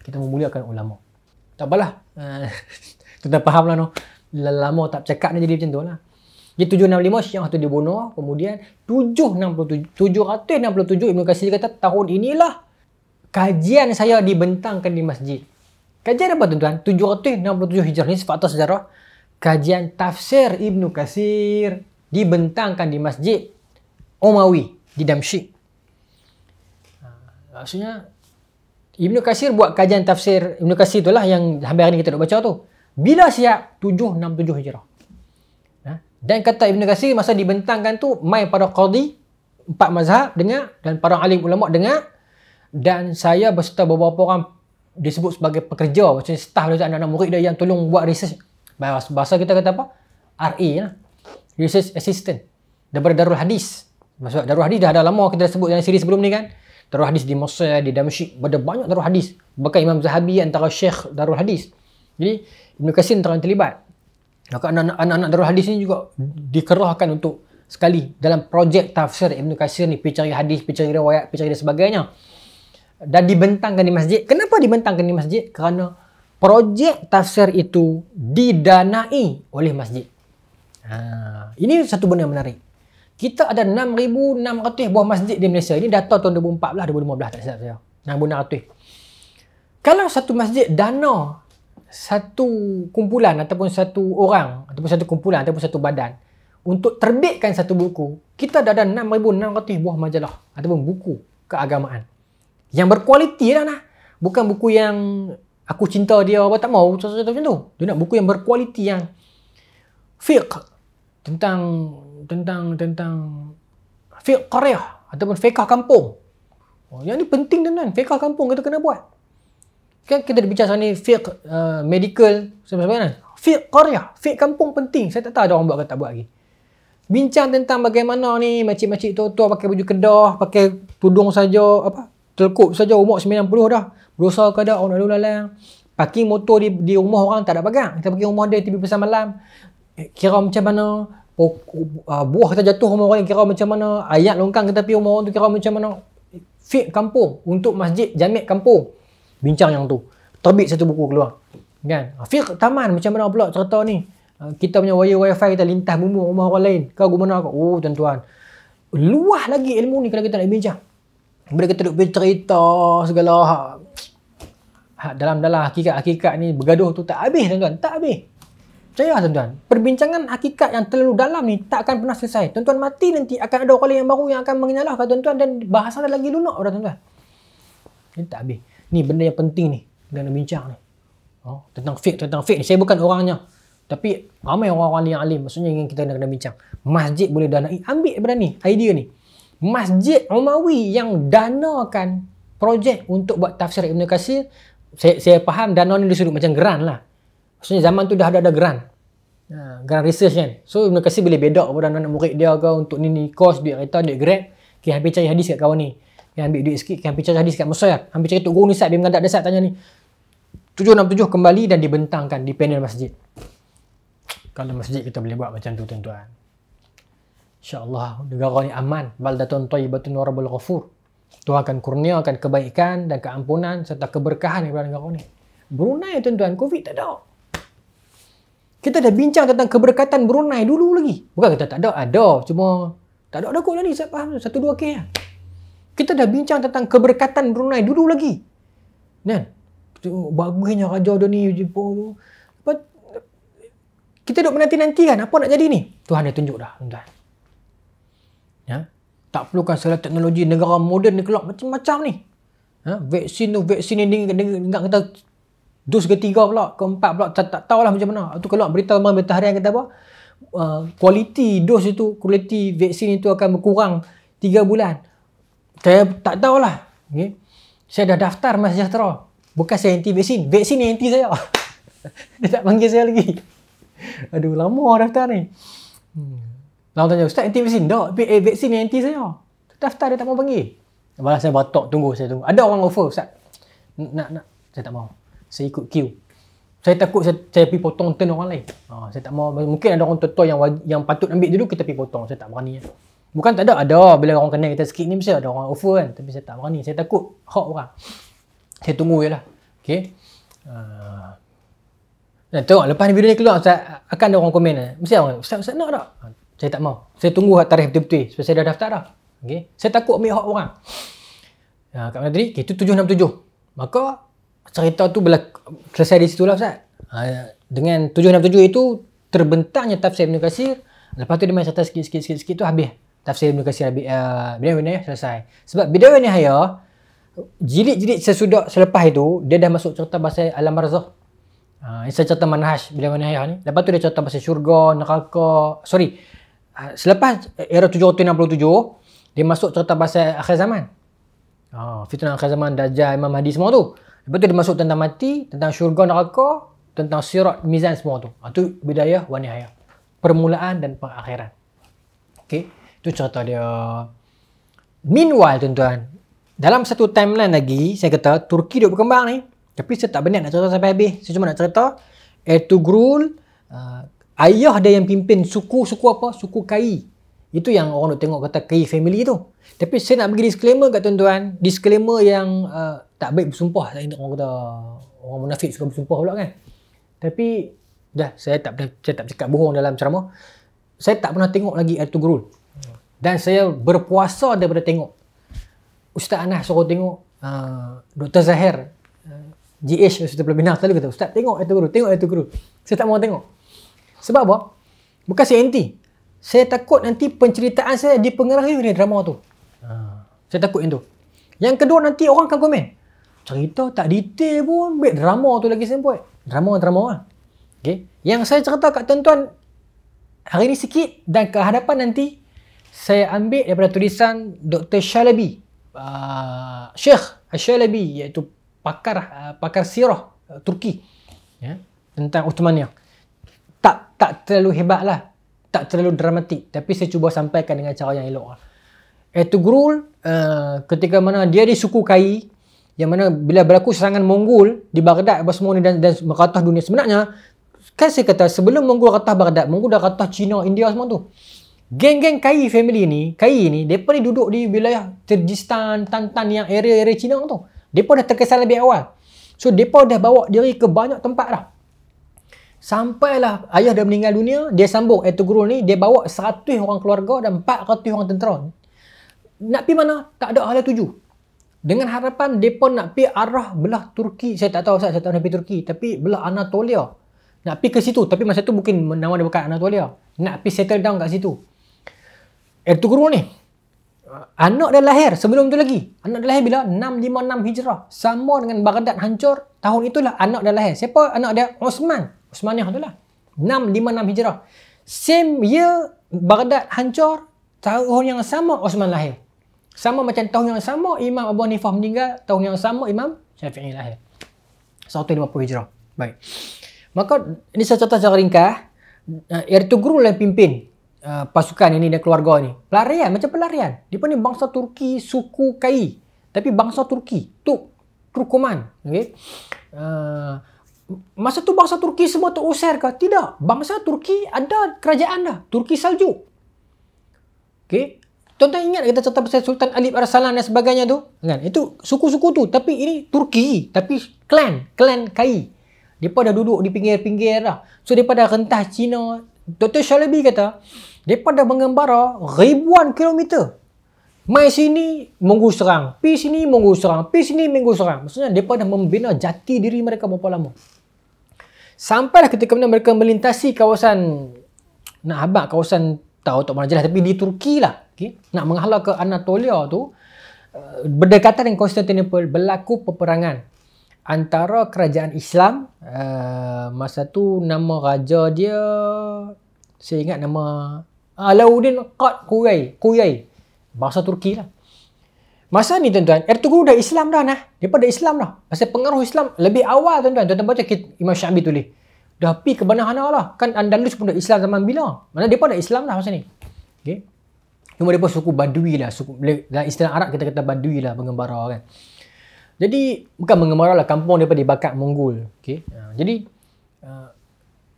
kita memuliakan ulama. Tak apalah. Kita dah faham lah no. Lama tak cakap ni jadi macam tu lah. Jadi 765 Syiah tu dibunuh. Kemudian 767, 767 Ibn Qasir kata tahun inilah kajian saya dibentangkan di masjid. Kajian apa tuan-tuan? 767 Hijrah ini faktor sejarah kajian tafsir Ibn Qasir dibentangkan di Masjid Umawi di Damsyik. Ha, maksudnya Ibn Qasir buat kajian tafsir Ibn Qasir itulah yang sampai hari ini kita nak baca tu. Bila siap 767 Hijrah. Ha? Dan kata Ibn Qasir masa dibentangkan tu mai para qadi empat mazhab dengar dan para alim ulama dengar dan saya beserta beberapa orang disebut sebagai pekerja macam staff dia anak-anak murid dia yang tolong buat research bahasa kita kata apa RA lah research assistant daripada Darul Hadis maksud Darul Hadis dah ada lama kita dah sebut dalam siri sebelum ni kan Darul Hadis di Mosul di Damaskus ada banyak Darul Hadis bukan Imam Zahabi antara Syekh Darul Hadis jadi Ibn Qasim terang terlibat maka anak-anak Darul Hadis ni juga dikerahkan untuk sekali dalam projek tafsir Ibn Qasim ni pergi cari hadis pergi cari riwayat pergi cari dan sebagainya dan dibentangkan di masjid. Kenapa dibentangkan di masjid? Kerana projek tafsir itu didanai oleh masjid. Ha. Ini satu benda yang menarik. Kita ada 6,600 buah masjid di Malaysia. Ini data tahun 2014, 2015 tak silap saya. 6,600. Kalau satu masjid dana satu kumpulan ataupun satu orang ataupun satu kumpulan ataupun satu badan untuk terbitkan satu buku, kita dah ada 6,600 buah majalah ataupun buku keagamaan yang berkualiti dah lah. Bukan buku yang aku cinta dia apa tak mau macam tu. Dia nak buku yang berkualiti yang fiqh tentang tentang tentang fiqh qaryah ataupun fiqh kampung. Oh, yang ni penting tuan-tuan, fiqh kampung kita kena buat. Kan kita dah bicara ni fiqh uh, medical sebab kan? Fiqh qaryah, fiqh kampung penting. Saya tak tahu ada orang buat ke tak buat lagi. Bincang tentang bagaimana ni macam-macam tu, tua pakai baju kedah, pakai tudung saja apa terkup saja umur 90 dah. Berosak kada orang lalu lalang. Parking motor di di rumah orang tak ada pegang. Kita pergi rumah dia tiba pasar malam. Eh, kira macam mana oh, oh, ah, buah kita jatuh rumah orang kira macam mana ayat longkang kita pergi rumah orang tu kira macam mana fit kampung untuk masjid jamik kampung bincang yang tu terbit satu buku keluar kan ah, fiqh taman macam mana pula cerita ni ah, kita punya wire wifi kita lintah bumbung rumah orang lain kau guna kau, oh tuan-tuan luah lagi ilmu ni kalau kita nak bincang mereka duduk bercerita segala hak dalam dalam hakikat hakikat ni bergaduh tu tak habis tuan-tuan tak habis percaya tuan-tuan perbincangan hakikat yang terlalu dalam ni tak akan pernah selesai tuan-tuan mati nanti akan ada orang yang baru yang akan mengenyalahkan tuan-tuan dan bahasa dah lagi lunak orang tuan-tuan ni tak habis ni benda yang penting ni dan nak bincang ni oh, tentang fake tentang fake ni saya bukan orangnya tapi ramai orang-orang yang alim maksudnya yang kita nak kena bincang masjid boleh dana nak ambil daripada ni idea ni Masjid Umawi yang danakan projek untuk buat tafsir Ibn Qasir saya, saya faham dana ni disuruh macam geran lah maksudnya zaman tu dah ada-ada geran uh, geran research kan so Ibn Qasir boleh bedak pada anak murid dia ke untuk ni ni kos duit kereta duit grab kita hampir cari hadis kat kawan ni kita ambil duit sikit hampir cari hadis kat Mesir hampir cari tu Guru ni saat dia mengadap dasar tanya ni 767 kembali dan dibentangkan di panel masjid kalau masjid kita boleh buat macam tu tuan-tuan InsyaAllah negara ni aman. Baldatun tayyibatun wa rabbul ghafur. Tuhan akan kurniakan kebaikan dan keampunan serta keberkahan kepada negara ni. Brunei ya tuan-tuan, COVID tak ada. Kita dah bincang tentang keberkatan Brunei dulu lagi. Bukan kita tak ada, ada. Cuma tak ada-ada kot tadi, saya faham. Satu dua kes lah. Kita dah bincang tentang keberkatan Brunei dulu lagi. Kan? Bagusnya raja dia ni, Jepang tu. Kita duduk menanti-nanti kan apa nak jadi ni? Tuhan dah tunjuk dah. Tuan-tuan ya tak perlukan segala teknologi negara moden ni keluar macam-macam ni ha? vaksin tu vaksin ni dengar kata dos ketiga pula keempat pula tak, tak tahulah macam mana ha, tu keluar berita malam berita harian kata apa uh, kualiti dos itu kualiti vaksin itu akan berkurang 3 bulan saya tak tahulah okay? saya dah daftar Mas Jastra bukan saya anti vaksin vaksin ni anti saya dia tak panggil saya lagi aduh lama daftar ni hmm. Lalu tanya, Ustaz anti vaksin? Tak, eh, vaksin yang anti saya. Daftar dia tak mau pergi? Balas saya batok, tunggu saya tunggu. Ada orang offer Ustaz. Nak, nak. Saya tak mau. Saya ikut queue. Saya takut saya, saya pergi potong turn orang lain. Ha, saya tak mau. Mungkin ada orang tua yang, yang patut ambil dulu, kita pergi potong. Saya tak berani. Ya. Bukan tak ada. Ada bila orang kena kita sikit ni, mesti ada orang offer kan. Tapi saya tak berani. Saya takut hot orang. Saya tunggu je lah. Okay. Uh, Nah, tengok lepas ni video ni keluar Ustaz akan ada orang komen. Eh. Mesti orang, Ustaz Ustaz nak tak? Saya tak mau. Saya tunggu hak tarikh betul-betul sebab saya dah daftar dah. Okey. Saya takut ambil hak orang. Ha, kat mana tadi? Itu okay, 767. Maka cerita tu bila selesai di situlah Ustaz. Ha, dengan 767 itu terbentangnya tafsir Ibn Kasir Lepas tu dia main cerita sikit-sikit-sikit tu habis. Tafsir Ibn Kasir habis. Uh, ya, Bidawin Nihaya selesai. Sebab Bidawin Nihaya, jilid-jilid sesudah selepas itu, dia dah masuk cerita bahasa Alam Barzah. Uh, saya cerita Manhaj Bidawin Nihaya ni. Lepas tu dia cerita bahasa syurga, neraka. Sorry. Ha, selepas era 767 dia masuk cerita pasal akhir zaman oh, fitnah akhir zaman dajjal imam Hadis semua tu lepas tu dia masuk tentang mati tentang syurga neraka tentang sirat mizan semua tu itu ha, bidayah wa nihayah permulaan dan pengakhiran okey itu cerita dia meanwhile tuan-tuan dalam satu timeline lagi saya kata Turki dia berkembang ni tapi saya tak benar nak cerita sampai habis saya cuma nak cerita Ertugrul uh, ayah dia yang pimpin suku-suku apa? Suku Kai. Itu yang orang nak tengok kata Kai family tu. Tapi saya nak bagi disclaimer kat tuan-tuan. Disclaimer yang uh, tak baik bersumpah. Saya orang kata orang munafik suka bersumpah pula kan. Tapi dah saya tak pernah saya tak cakap bohong dalam ceramah. Saya tak pernah tengok lagi Ertugrul. Dan saya berpuasa daripada tengok. Ustaz Anas suruh tengok uh, Dr. Zahir uh, GH Ustaz Pelabinah selalu kata Ustaz tengok Ertugrul, tengok Ertugrul. Saya tak mau tengok. Sebab apa? Bukan saya anti. Saya takut nanti penceritaan saya dipengaruhi oleh drama tu. Ha. Saya takut yang tu. Yang kedua nanti orang akan komen. Cerita tak detail pun, baik drama tu lagi sempoi. Drama-drama lah. Okay. Yang saya cerita kat tuan-tuan hari ni sikit dan ke hadapan nanti saya ambil daripada tulisan Dr. Shalabi. Uh, Sheikh Shalabi iaitu pakar uh, pakar sirah uh, Turki. Ya. Yeah. Tentang Uthmaniyah tak tak terlalu hebat lah. Tak terlalu dramatik. Tapi saya cuba sampaikan dengan cara yang elok lah. Etu Gurul uh, eh, ketika mana dia di suku Kai yang mana bila berlaku serangan Mongol di Baghdad apa semua ni dan, dan meratah dunia sebenarnya kan saya kata sebelum Mongol ratah Baghdad Mongol dah ratah China, India semua tu geng-geng Kai family ni Kai ni mereka ni duduk di wilayah Tajikistan, Tantan yang area-area China tu mereka dah terkesan lebih awal so mereka dah bawa diri ke banyak tempat dah Sampailah ayah dia meninggal dunia, dia sambung Ertugrul ni, dia bawa 100 orang keluarga dan 400 orang tentera. Nak pi mana? Tak ada hala tuju. Dengan harapan dia pun nak pi arah belah Turki. Saya tak tahu saya, saya tak nak pergi Turki. Tapi belah Anatolia. Nak pi ke situ. Tapi masa tu mungkin nama dia bukan Anatolia. Nak pi settle down kat situ. Ertugrul ni. Anak dia lahir sebelum tu lagi. Anak dia lahir bila? 656 Hijrah. Sama dengan Baghdad hancur. Tahun itulah anak dia lahir. Siapa anak dia? Osman. Usmaniyah tu lah. 6, 5, 6 hijrah. Same year, Baghdad hancur. Tahun yang sama, Osman lahir. Sama macam tahun yang sama, Imam Abu Hanifah meninggal. Tahun yang sama, Imam Syafi'i lahir. 150 hijrah. Baik. Maka, ini saya contoh secara ringkas. Ertugrul eh, yang pimpin eh, pasukan ini dan keluarga ini. Pelarian, macam pelarian. Dia pun ni bangsa Turki, suku Kai. Tapi bangsa Turki. Tuk, Turkoman. Okay. Uh, eh, masa tu bangsa Turki semua tu usir ke? Tidak. Bangsa Turki ada kerajaan dah. Turki salju. Okey. Tuan-tuan ingat kita cerita pasal Sultan Alip Arsalan dan sebagainya tu? Kan? Itu suku-suku tu. Tapi ini Turki. Tapi klan. Klan Kai. Mereka dah duduk di pinggir-pinggir dah. So, mereka dah rentah Cina. Dr. Shalabi kata, dia pada mengembara ribuan kilometer. Mai sini, Munggu serang. Pi sini, Munggu serang. Pi sini, Munggu serang. Maksudnya, dia pada membina jati diri mereka berapa lama. Sampailah ketika kemudian mereka melintasi kawasan nak habak kawasan tahu tak mana jelas tapi di Turki lah okay? nak menghala ke Anatolia tu uh, berdekatan dengan Constantinople berlaku peperangan antara kerajaan Islam uh, masa tu nama raja dia saya ingat nama Alauddin Qad Quray Quray bahasa Turki lah Masa ni tuan-tuan, Ertugrul dah Islam dah nah. dah Islam dah. Pasal pengaruh Islam lebih awal tuan-tuan. Tuan-tuan baca Imam Syabi tulis. Dah pi ke Banahana lah. Kan Andalus pun dah Islam zaman bila. Mana dia pun dah Islam lah masa ni. Okay. Cuma dia pun suku Badui lah. Suku, dalam istilah Arab kita kata Badui lah pengembara kan. Jadi bukan mengembara lah kampung dia pun bakat Mongol. Okay. Ha, jadi uh,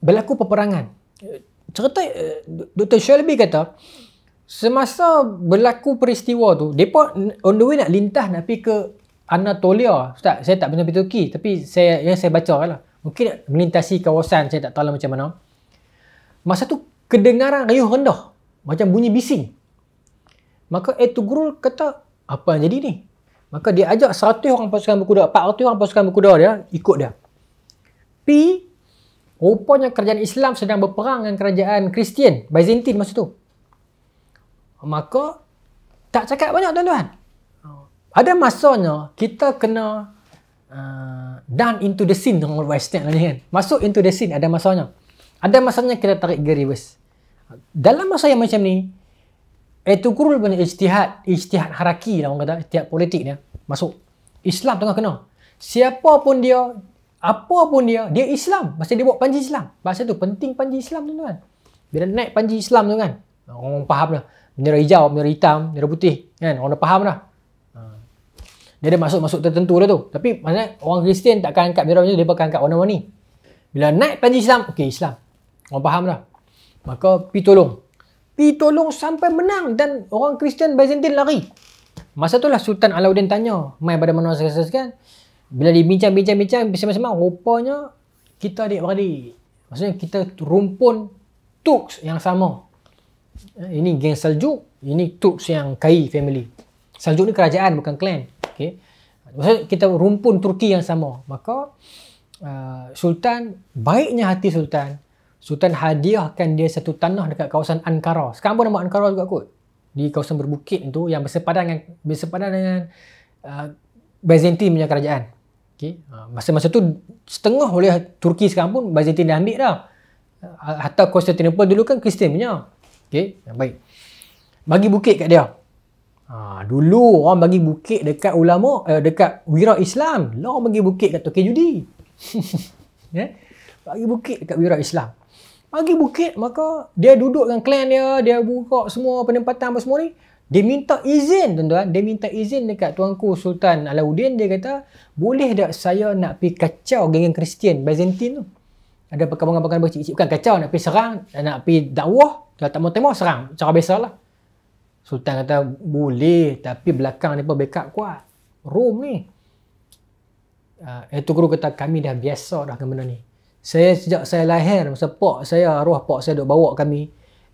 berlaku peperangan. Eh, cerita eh, Dr. Shelby kata, Semasa berlaku peristiwa tu, depa on the way nak lintas nak pergi ke Anatolia. Ustaz, saya tak pernah pergi tapi saya yang saya baca kan lah. Mungkin nak melintasi kawasan, saya tak tahu lah macam mana. Masa tu, kedengaran riuh rendah. Macam bunyi bising. Maka Etugrul kata, apa yang jadi ni? Maka dia ajak 100 orang pasukan berkuda, 400 orang pasukan berkuda dia, ikut dia. Pi, rupanya kerajaan Islam sedang berperang dengan kerajaan Kristian, Byzantine masa tu maka tak cakap banyak tuan-tuan. Oh. Ada masanya kita kena uh, done into the scene dengan western West kan. Masuk into the scene ada masanya. Ada masanya kita tarik gear reverse. Dalam masa yang macam ni, itu kurul punya ijtihad, ijtihad haraki lah orang kata, ijtihad politik dia masuk. Islam tengah kena. Siapa pun dia, apa pun dia, dia Islam. Masa dia buat panji Islam. Masa tu penting panji Islam tuan. kan. Bila naik panji Islam tu kan, orang faham lah bendera hijau, bendera hitam, bendera putih kan orang dah faham lah. dia ada masuk-masuk tertentu lah tu tapi maksudnya orang Kristian takkan angkat bendera macam tu, dia akan angkat warna-warni bila naik panji Islam, ok Islam orang faham lah. maka pergi tolong pergi tolong sampai menang dan orang Kristian Byzantine lari masa tu lah Sultan Alauddin tanya mai pada mana saya kan bila dibincang-bincang-bincang bersama-sama rupanya kita adik-beradik maksudnya kita rumpun Turks yang sama ini geng Seljuk, ini Turks yang Kai family. Seljuk ni kerajaan bukan clan. Okey. Maksud kita rumpun Turki yang sama. Maka uh, Sultan baiknya hati Sultan Sultan hadiahkan dia satu tanah dekat kawasan Ankara. Sekarang pun nama Ankara juga kot. Di kawasan berbukit tu yang bersepadan dengan bersepadan dengan uh, Byzantium punya kerajaan. Okey. Uh, masa-masa tu setengah oleh Turki sekarang pun Byzantium dah ambil dah. Uh, hatta Constantinople dulu kan Kristian punya. Okey, yang baik. Bagi bukit kat dia. Ha, dulu orang bagi bukit dekat ulama eh, dekat wira Islam. Lah orang bagi bukit kat tokey judi. ya. Yeah? Bagi bukit dekat wira Islam. Bagi bukit maka dia duduk dengan klan dia, dia buka semua penempatan apa semua ni. Dia minta izin tuan-tuan, dia minta izin dekat tuanku Sultan Alauddin dia kata, "Boleh tak saya nak pi kacau geng-geng Kristian Byzantine tu?" Ada perkembangan-perkembangan kecil-kecil bukan kacau nak pi serang, nak pi dakwah, kalau tak mau tembak, serang. Cara biasa lah. Sultan kata, boleh. Tapi belakang ni pun backup kuat. Rome ni. Uh, eh, Tukru kata, kami dah biasa dah dengan benda ni. Saya sejak saya lahir, masa pak saya, arwah pak saya dok bawa kami.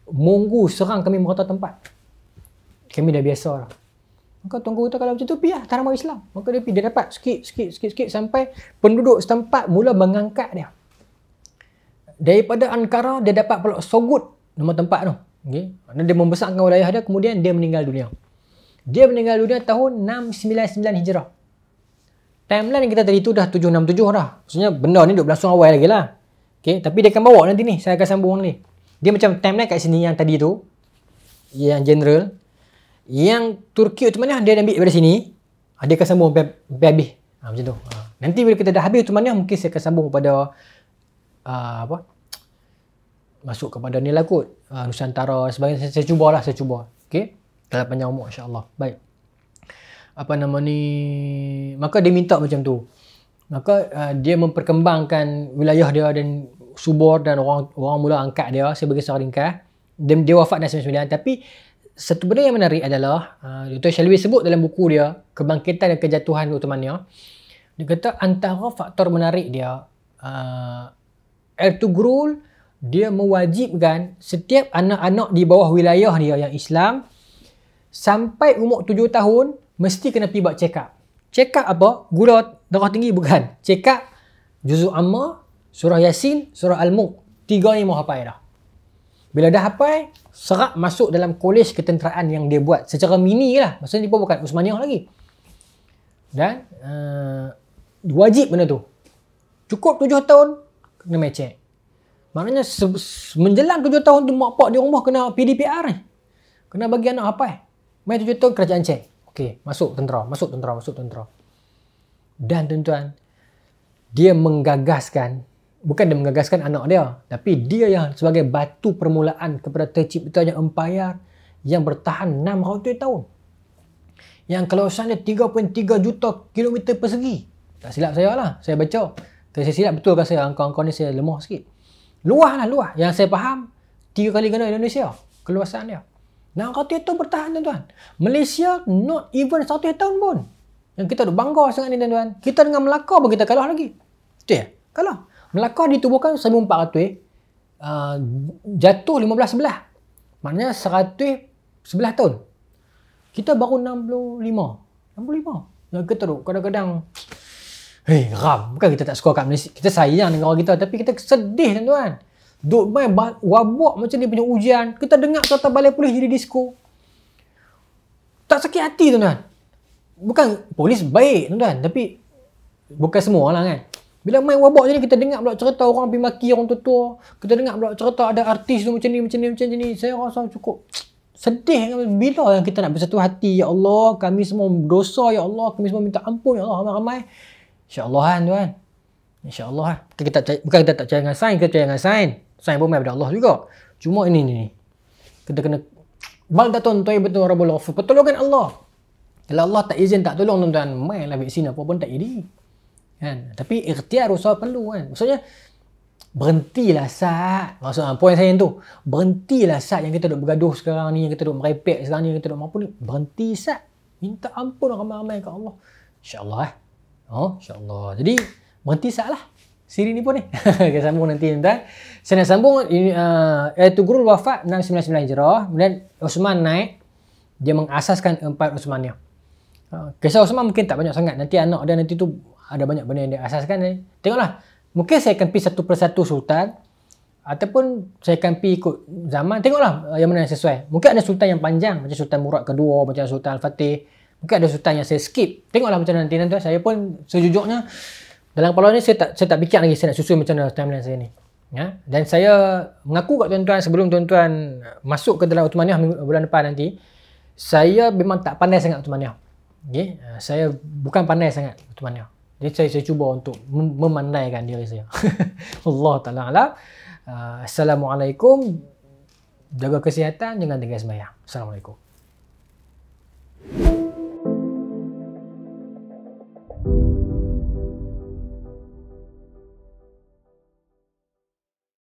Munggu serang kami merata tempat. Kami dah biasa dah. Maka tunggu kita kalau macam tu, pergi lah. Tanah Islam. Maka dia pergi. Dia dapat sikit, sikit, sikit, sikit sampai penduduk setempat mula mengangkat dia. Daripada Ankara, dia dapat pula Sogut nombor tempat tu. Okay. Dan dia membesarkan wilayah dia, kemudian dia meninggal dunia. Dia meninggal dunia tahun 699 Hijrah. Timeline yang kita tadi tu dah 767 dah. Maksudnya benda ni duduk berlangsung awal lagi lah. Okay. Tapi dia akan bawa nanti ni. Saya akan sambung ni. Dia macam timeline kat sini yang tadi tu. Yang general. Yang Turki Uthmaniyah dia ambil daripada sini. Ah, dia akan sambung sampai habis. Ha, macam tu. Ha. Nanti bila kita dah habis Uthmaniyah mungkin saya akan sambung pada uh, apa? masuk kepada ni lah kot. Uh, Nusantara sebagainya. Saya, saya cubalah, saya cuba. Okay? Dalam panjang umur insyaAllah. Baik. Apa nama ni... Maka dia minta macam tu. Maka uh, dia memperkembangkan wilayah dia dan subur dan orang orang mula angkat dia sebagai seorang ringkah. Dia, dia wafat dalam 99. Tapi satu benda yang menarik adalah uh, Dr. Shalwi sebut dalam buku dia Kebangkitan dan Kejatuhan Utamanya dia kata antara faktor menarik dia uh, Ertugrul Ertugrul dia mewajibkan setiap anak-anak di bawah wilayah dia yang Islam sampai umur tujuh tahun mesti kena pergi buat check up. Check up apa? Gula darah tinggi bukan. Check up juzuk amma, surah yasin, surah al-mulk. Tiga ni mau hafal dah. Bila dah hafal, serak masuk dalam kolej ketenteraan yang dia buat secara mini lah. Maksudnya dia pun bukan Usmaniyah lagi. Dan uh, wajib benda tu. Cukup tujuh tahun, kena mecek. Maknanya se- se- menjelang tujuh tahun tu mak pak di rumah kena PDPR ni. Eh. Kena bagi anak apa eh? Main tujuh tahun kerajaan cek. Okey, masuk tentera, masuk tentera, masuk tentera. Dan tuan-tuan, dia menggagaskan, bukan dia menggagaskan anak dia, tapi dia yang sebagai batu permulaan kepada terciptanya empayar yang bertahan 600 tahun. Yang kelawasannya 3.3 juta kilometer persegi. Tak silap saya lah, saya baca. Kalau silap betul ke saya, angka-angka ni saya lemah sikit. Luah lah luah. Yang saya faham, tiga kali ganda Indonesia. Keluasan dia. Dan roti itu bertahan tuan-tuan. Malaysia not even satu tahun pun. Yang kita dah bangga sangat ni tuan-tuan. Kita dengan Melaka pun kita kalah lagi. Betul ya? Kalah. Melaka ditubuhkan 1400 eh. Uh, jatuh 15 sebelah. Maknanya 100 sebelah tahun. Kita baru 65. 65. Yang kita tu kadang-kadang Hei, geram. Bukan kita tak suka kat Malaysia. Kita sayang negara kita. Tapi kita sedih, tuan-tuan. Duk main wabak macam ni punya ujian. Kita dengar kata balai polis jadi disko. Tak sakit hati, tuan-tuan. Bukan polis baik, tuan-tuan. Tapi bukan semua lah, kan? Bila main wabak macam ni, kita dengar pula cerita orang pergi maki orang tua-tua. Kita dengar pula cerita ada artis tu macam ni, macam ni, macam ni. Saya rasa cukup sedih kan. bila yang kita nak bersatu hati ya Allah kami semua dosa ya Allah kami semua minta ampun ya Allah ramai-ramai InsyaAllah kan tuan. InsyaAllah lah. Bukan kita, percaya, kita tak percaya dengan sains. Kita percaya dengan sains. Sains pun daripada Allah juga. Cuma ini ni. Kita kena. Bal tak tuan. Tuan betul Rabbul Allah. Pertolongan Allah. Kalau Allah tak izin tak tolong tuan-tuan. Main lah vaksin apa pun tak jadi. Kan? Tapi ikhtiar usaha perlu kan. Maksudnya. Berhentilah saat. Maksudnya ah, poin saya yang tu. Berhentilah saat yang kita duduk bergaduh sekarang ni. Yang kita duduk merepek sekarang ni. Yang kita duduk apa ni. Berhenti saat. Minta ampun ramai-ramai kat Allah. InsyaAllah Eh? Oh, insyaAllah. Jadi, berhenti saat lah. Siri ni pun ni. Kita sambung nanti. Entah. Saya nak sambung. Ini, uh, Iaitu Guru Wafat 699 Hijrah. Kemudian Osman naik. Dia mengasaskan empat Osmania. Uh, kisah Osman mungkin tak banyak sangat. Nanti anak dia nanti tu ada banyak benda yang dia asaskan. Eh. Tengoklah. Mungkin saya akan pergi satu persatu sultan. Ataupun saya akan pergi ikut zaman. Tengoklah uh, yang mana yang sesuai. Mungkin ada sultan yang panjang. Macam Sultan Murad kedua. Macam Sultan Al-Fatih. Mungkin ada sultan yang saya skip. Tengoklah macam mana nanti Saya pun sejujurnya dalam kepala ni saya tak saya tak fikir lagi saya nak susun macam mana timeline saya ni. Ya. Dan saya mengaku kat tuan-tuan sebelum tuan-tuan masuk ke dalam Uthmaniyah bulan depan nanti, saya memang tak pandai sangat Uthmaniyah. Okay. Ah, saya bukan pandai sangat Uthmaniyah. Jadi saya, saya cuba untuk memandaikan diri saya. Allah Ta'ala Allah. Assalamualaikum. Jaga kesihatan, jangan tinggal sembahyang. Assalamualaikum. thank you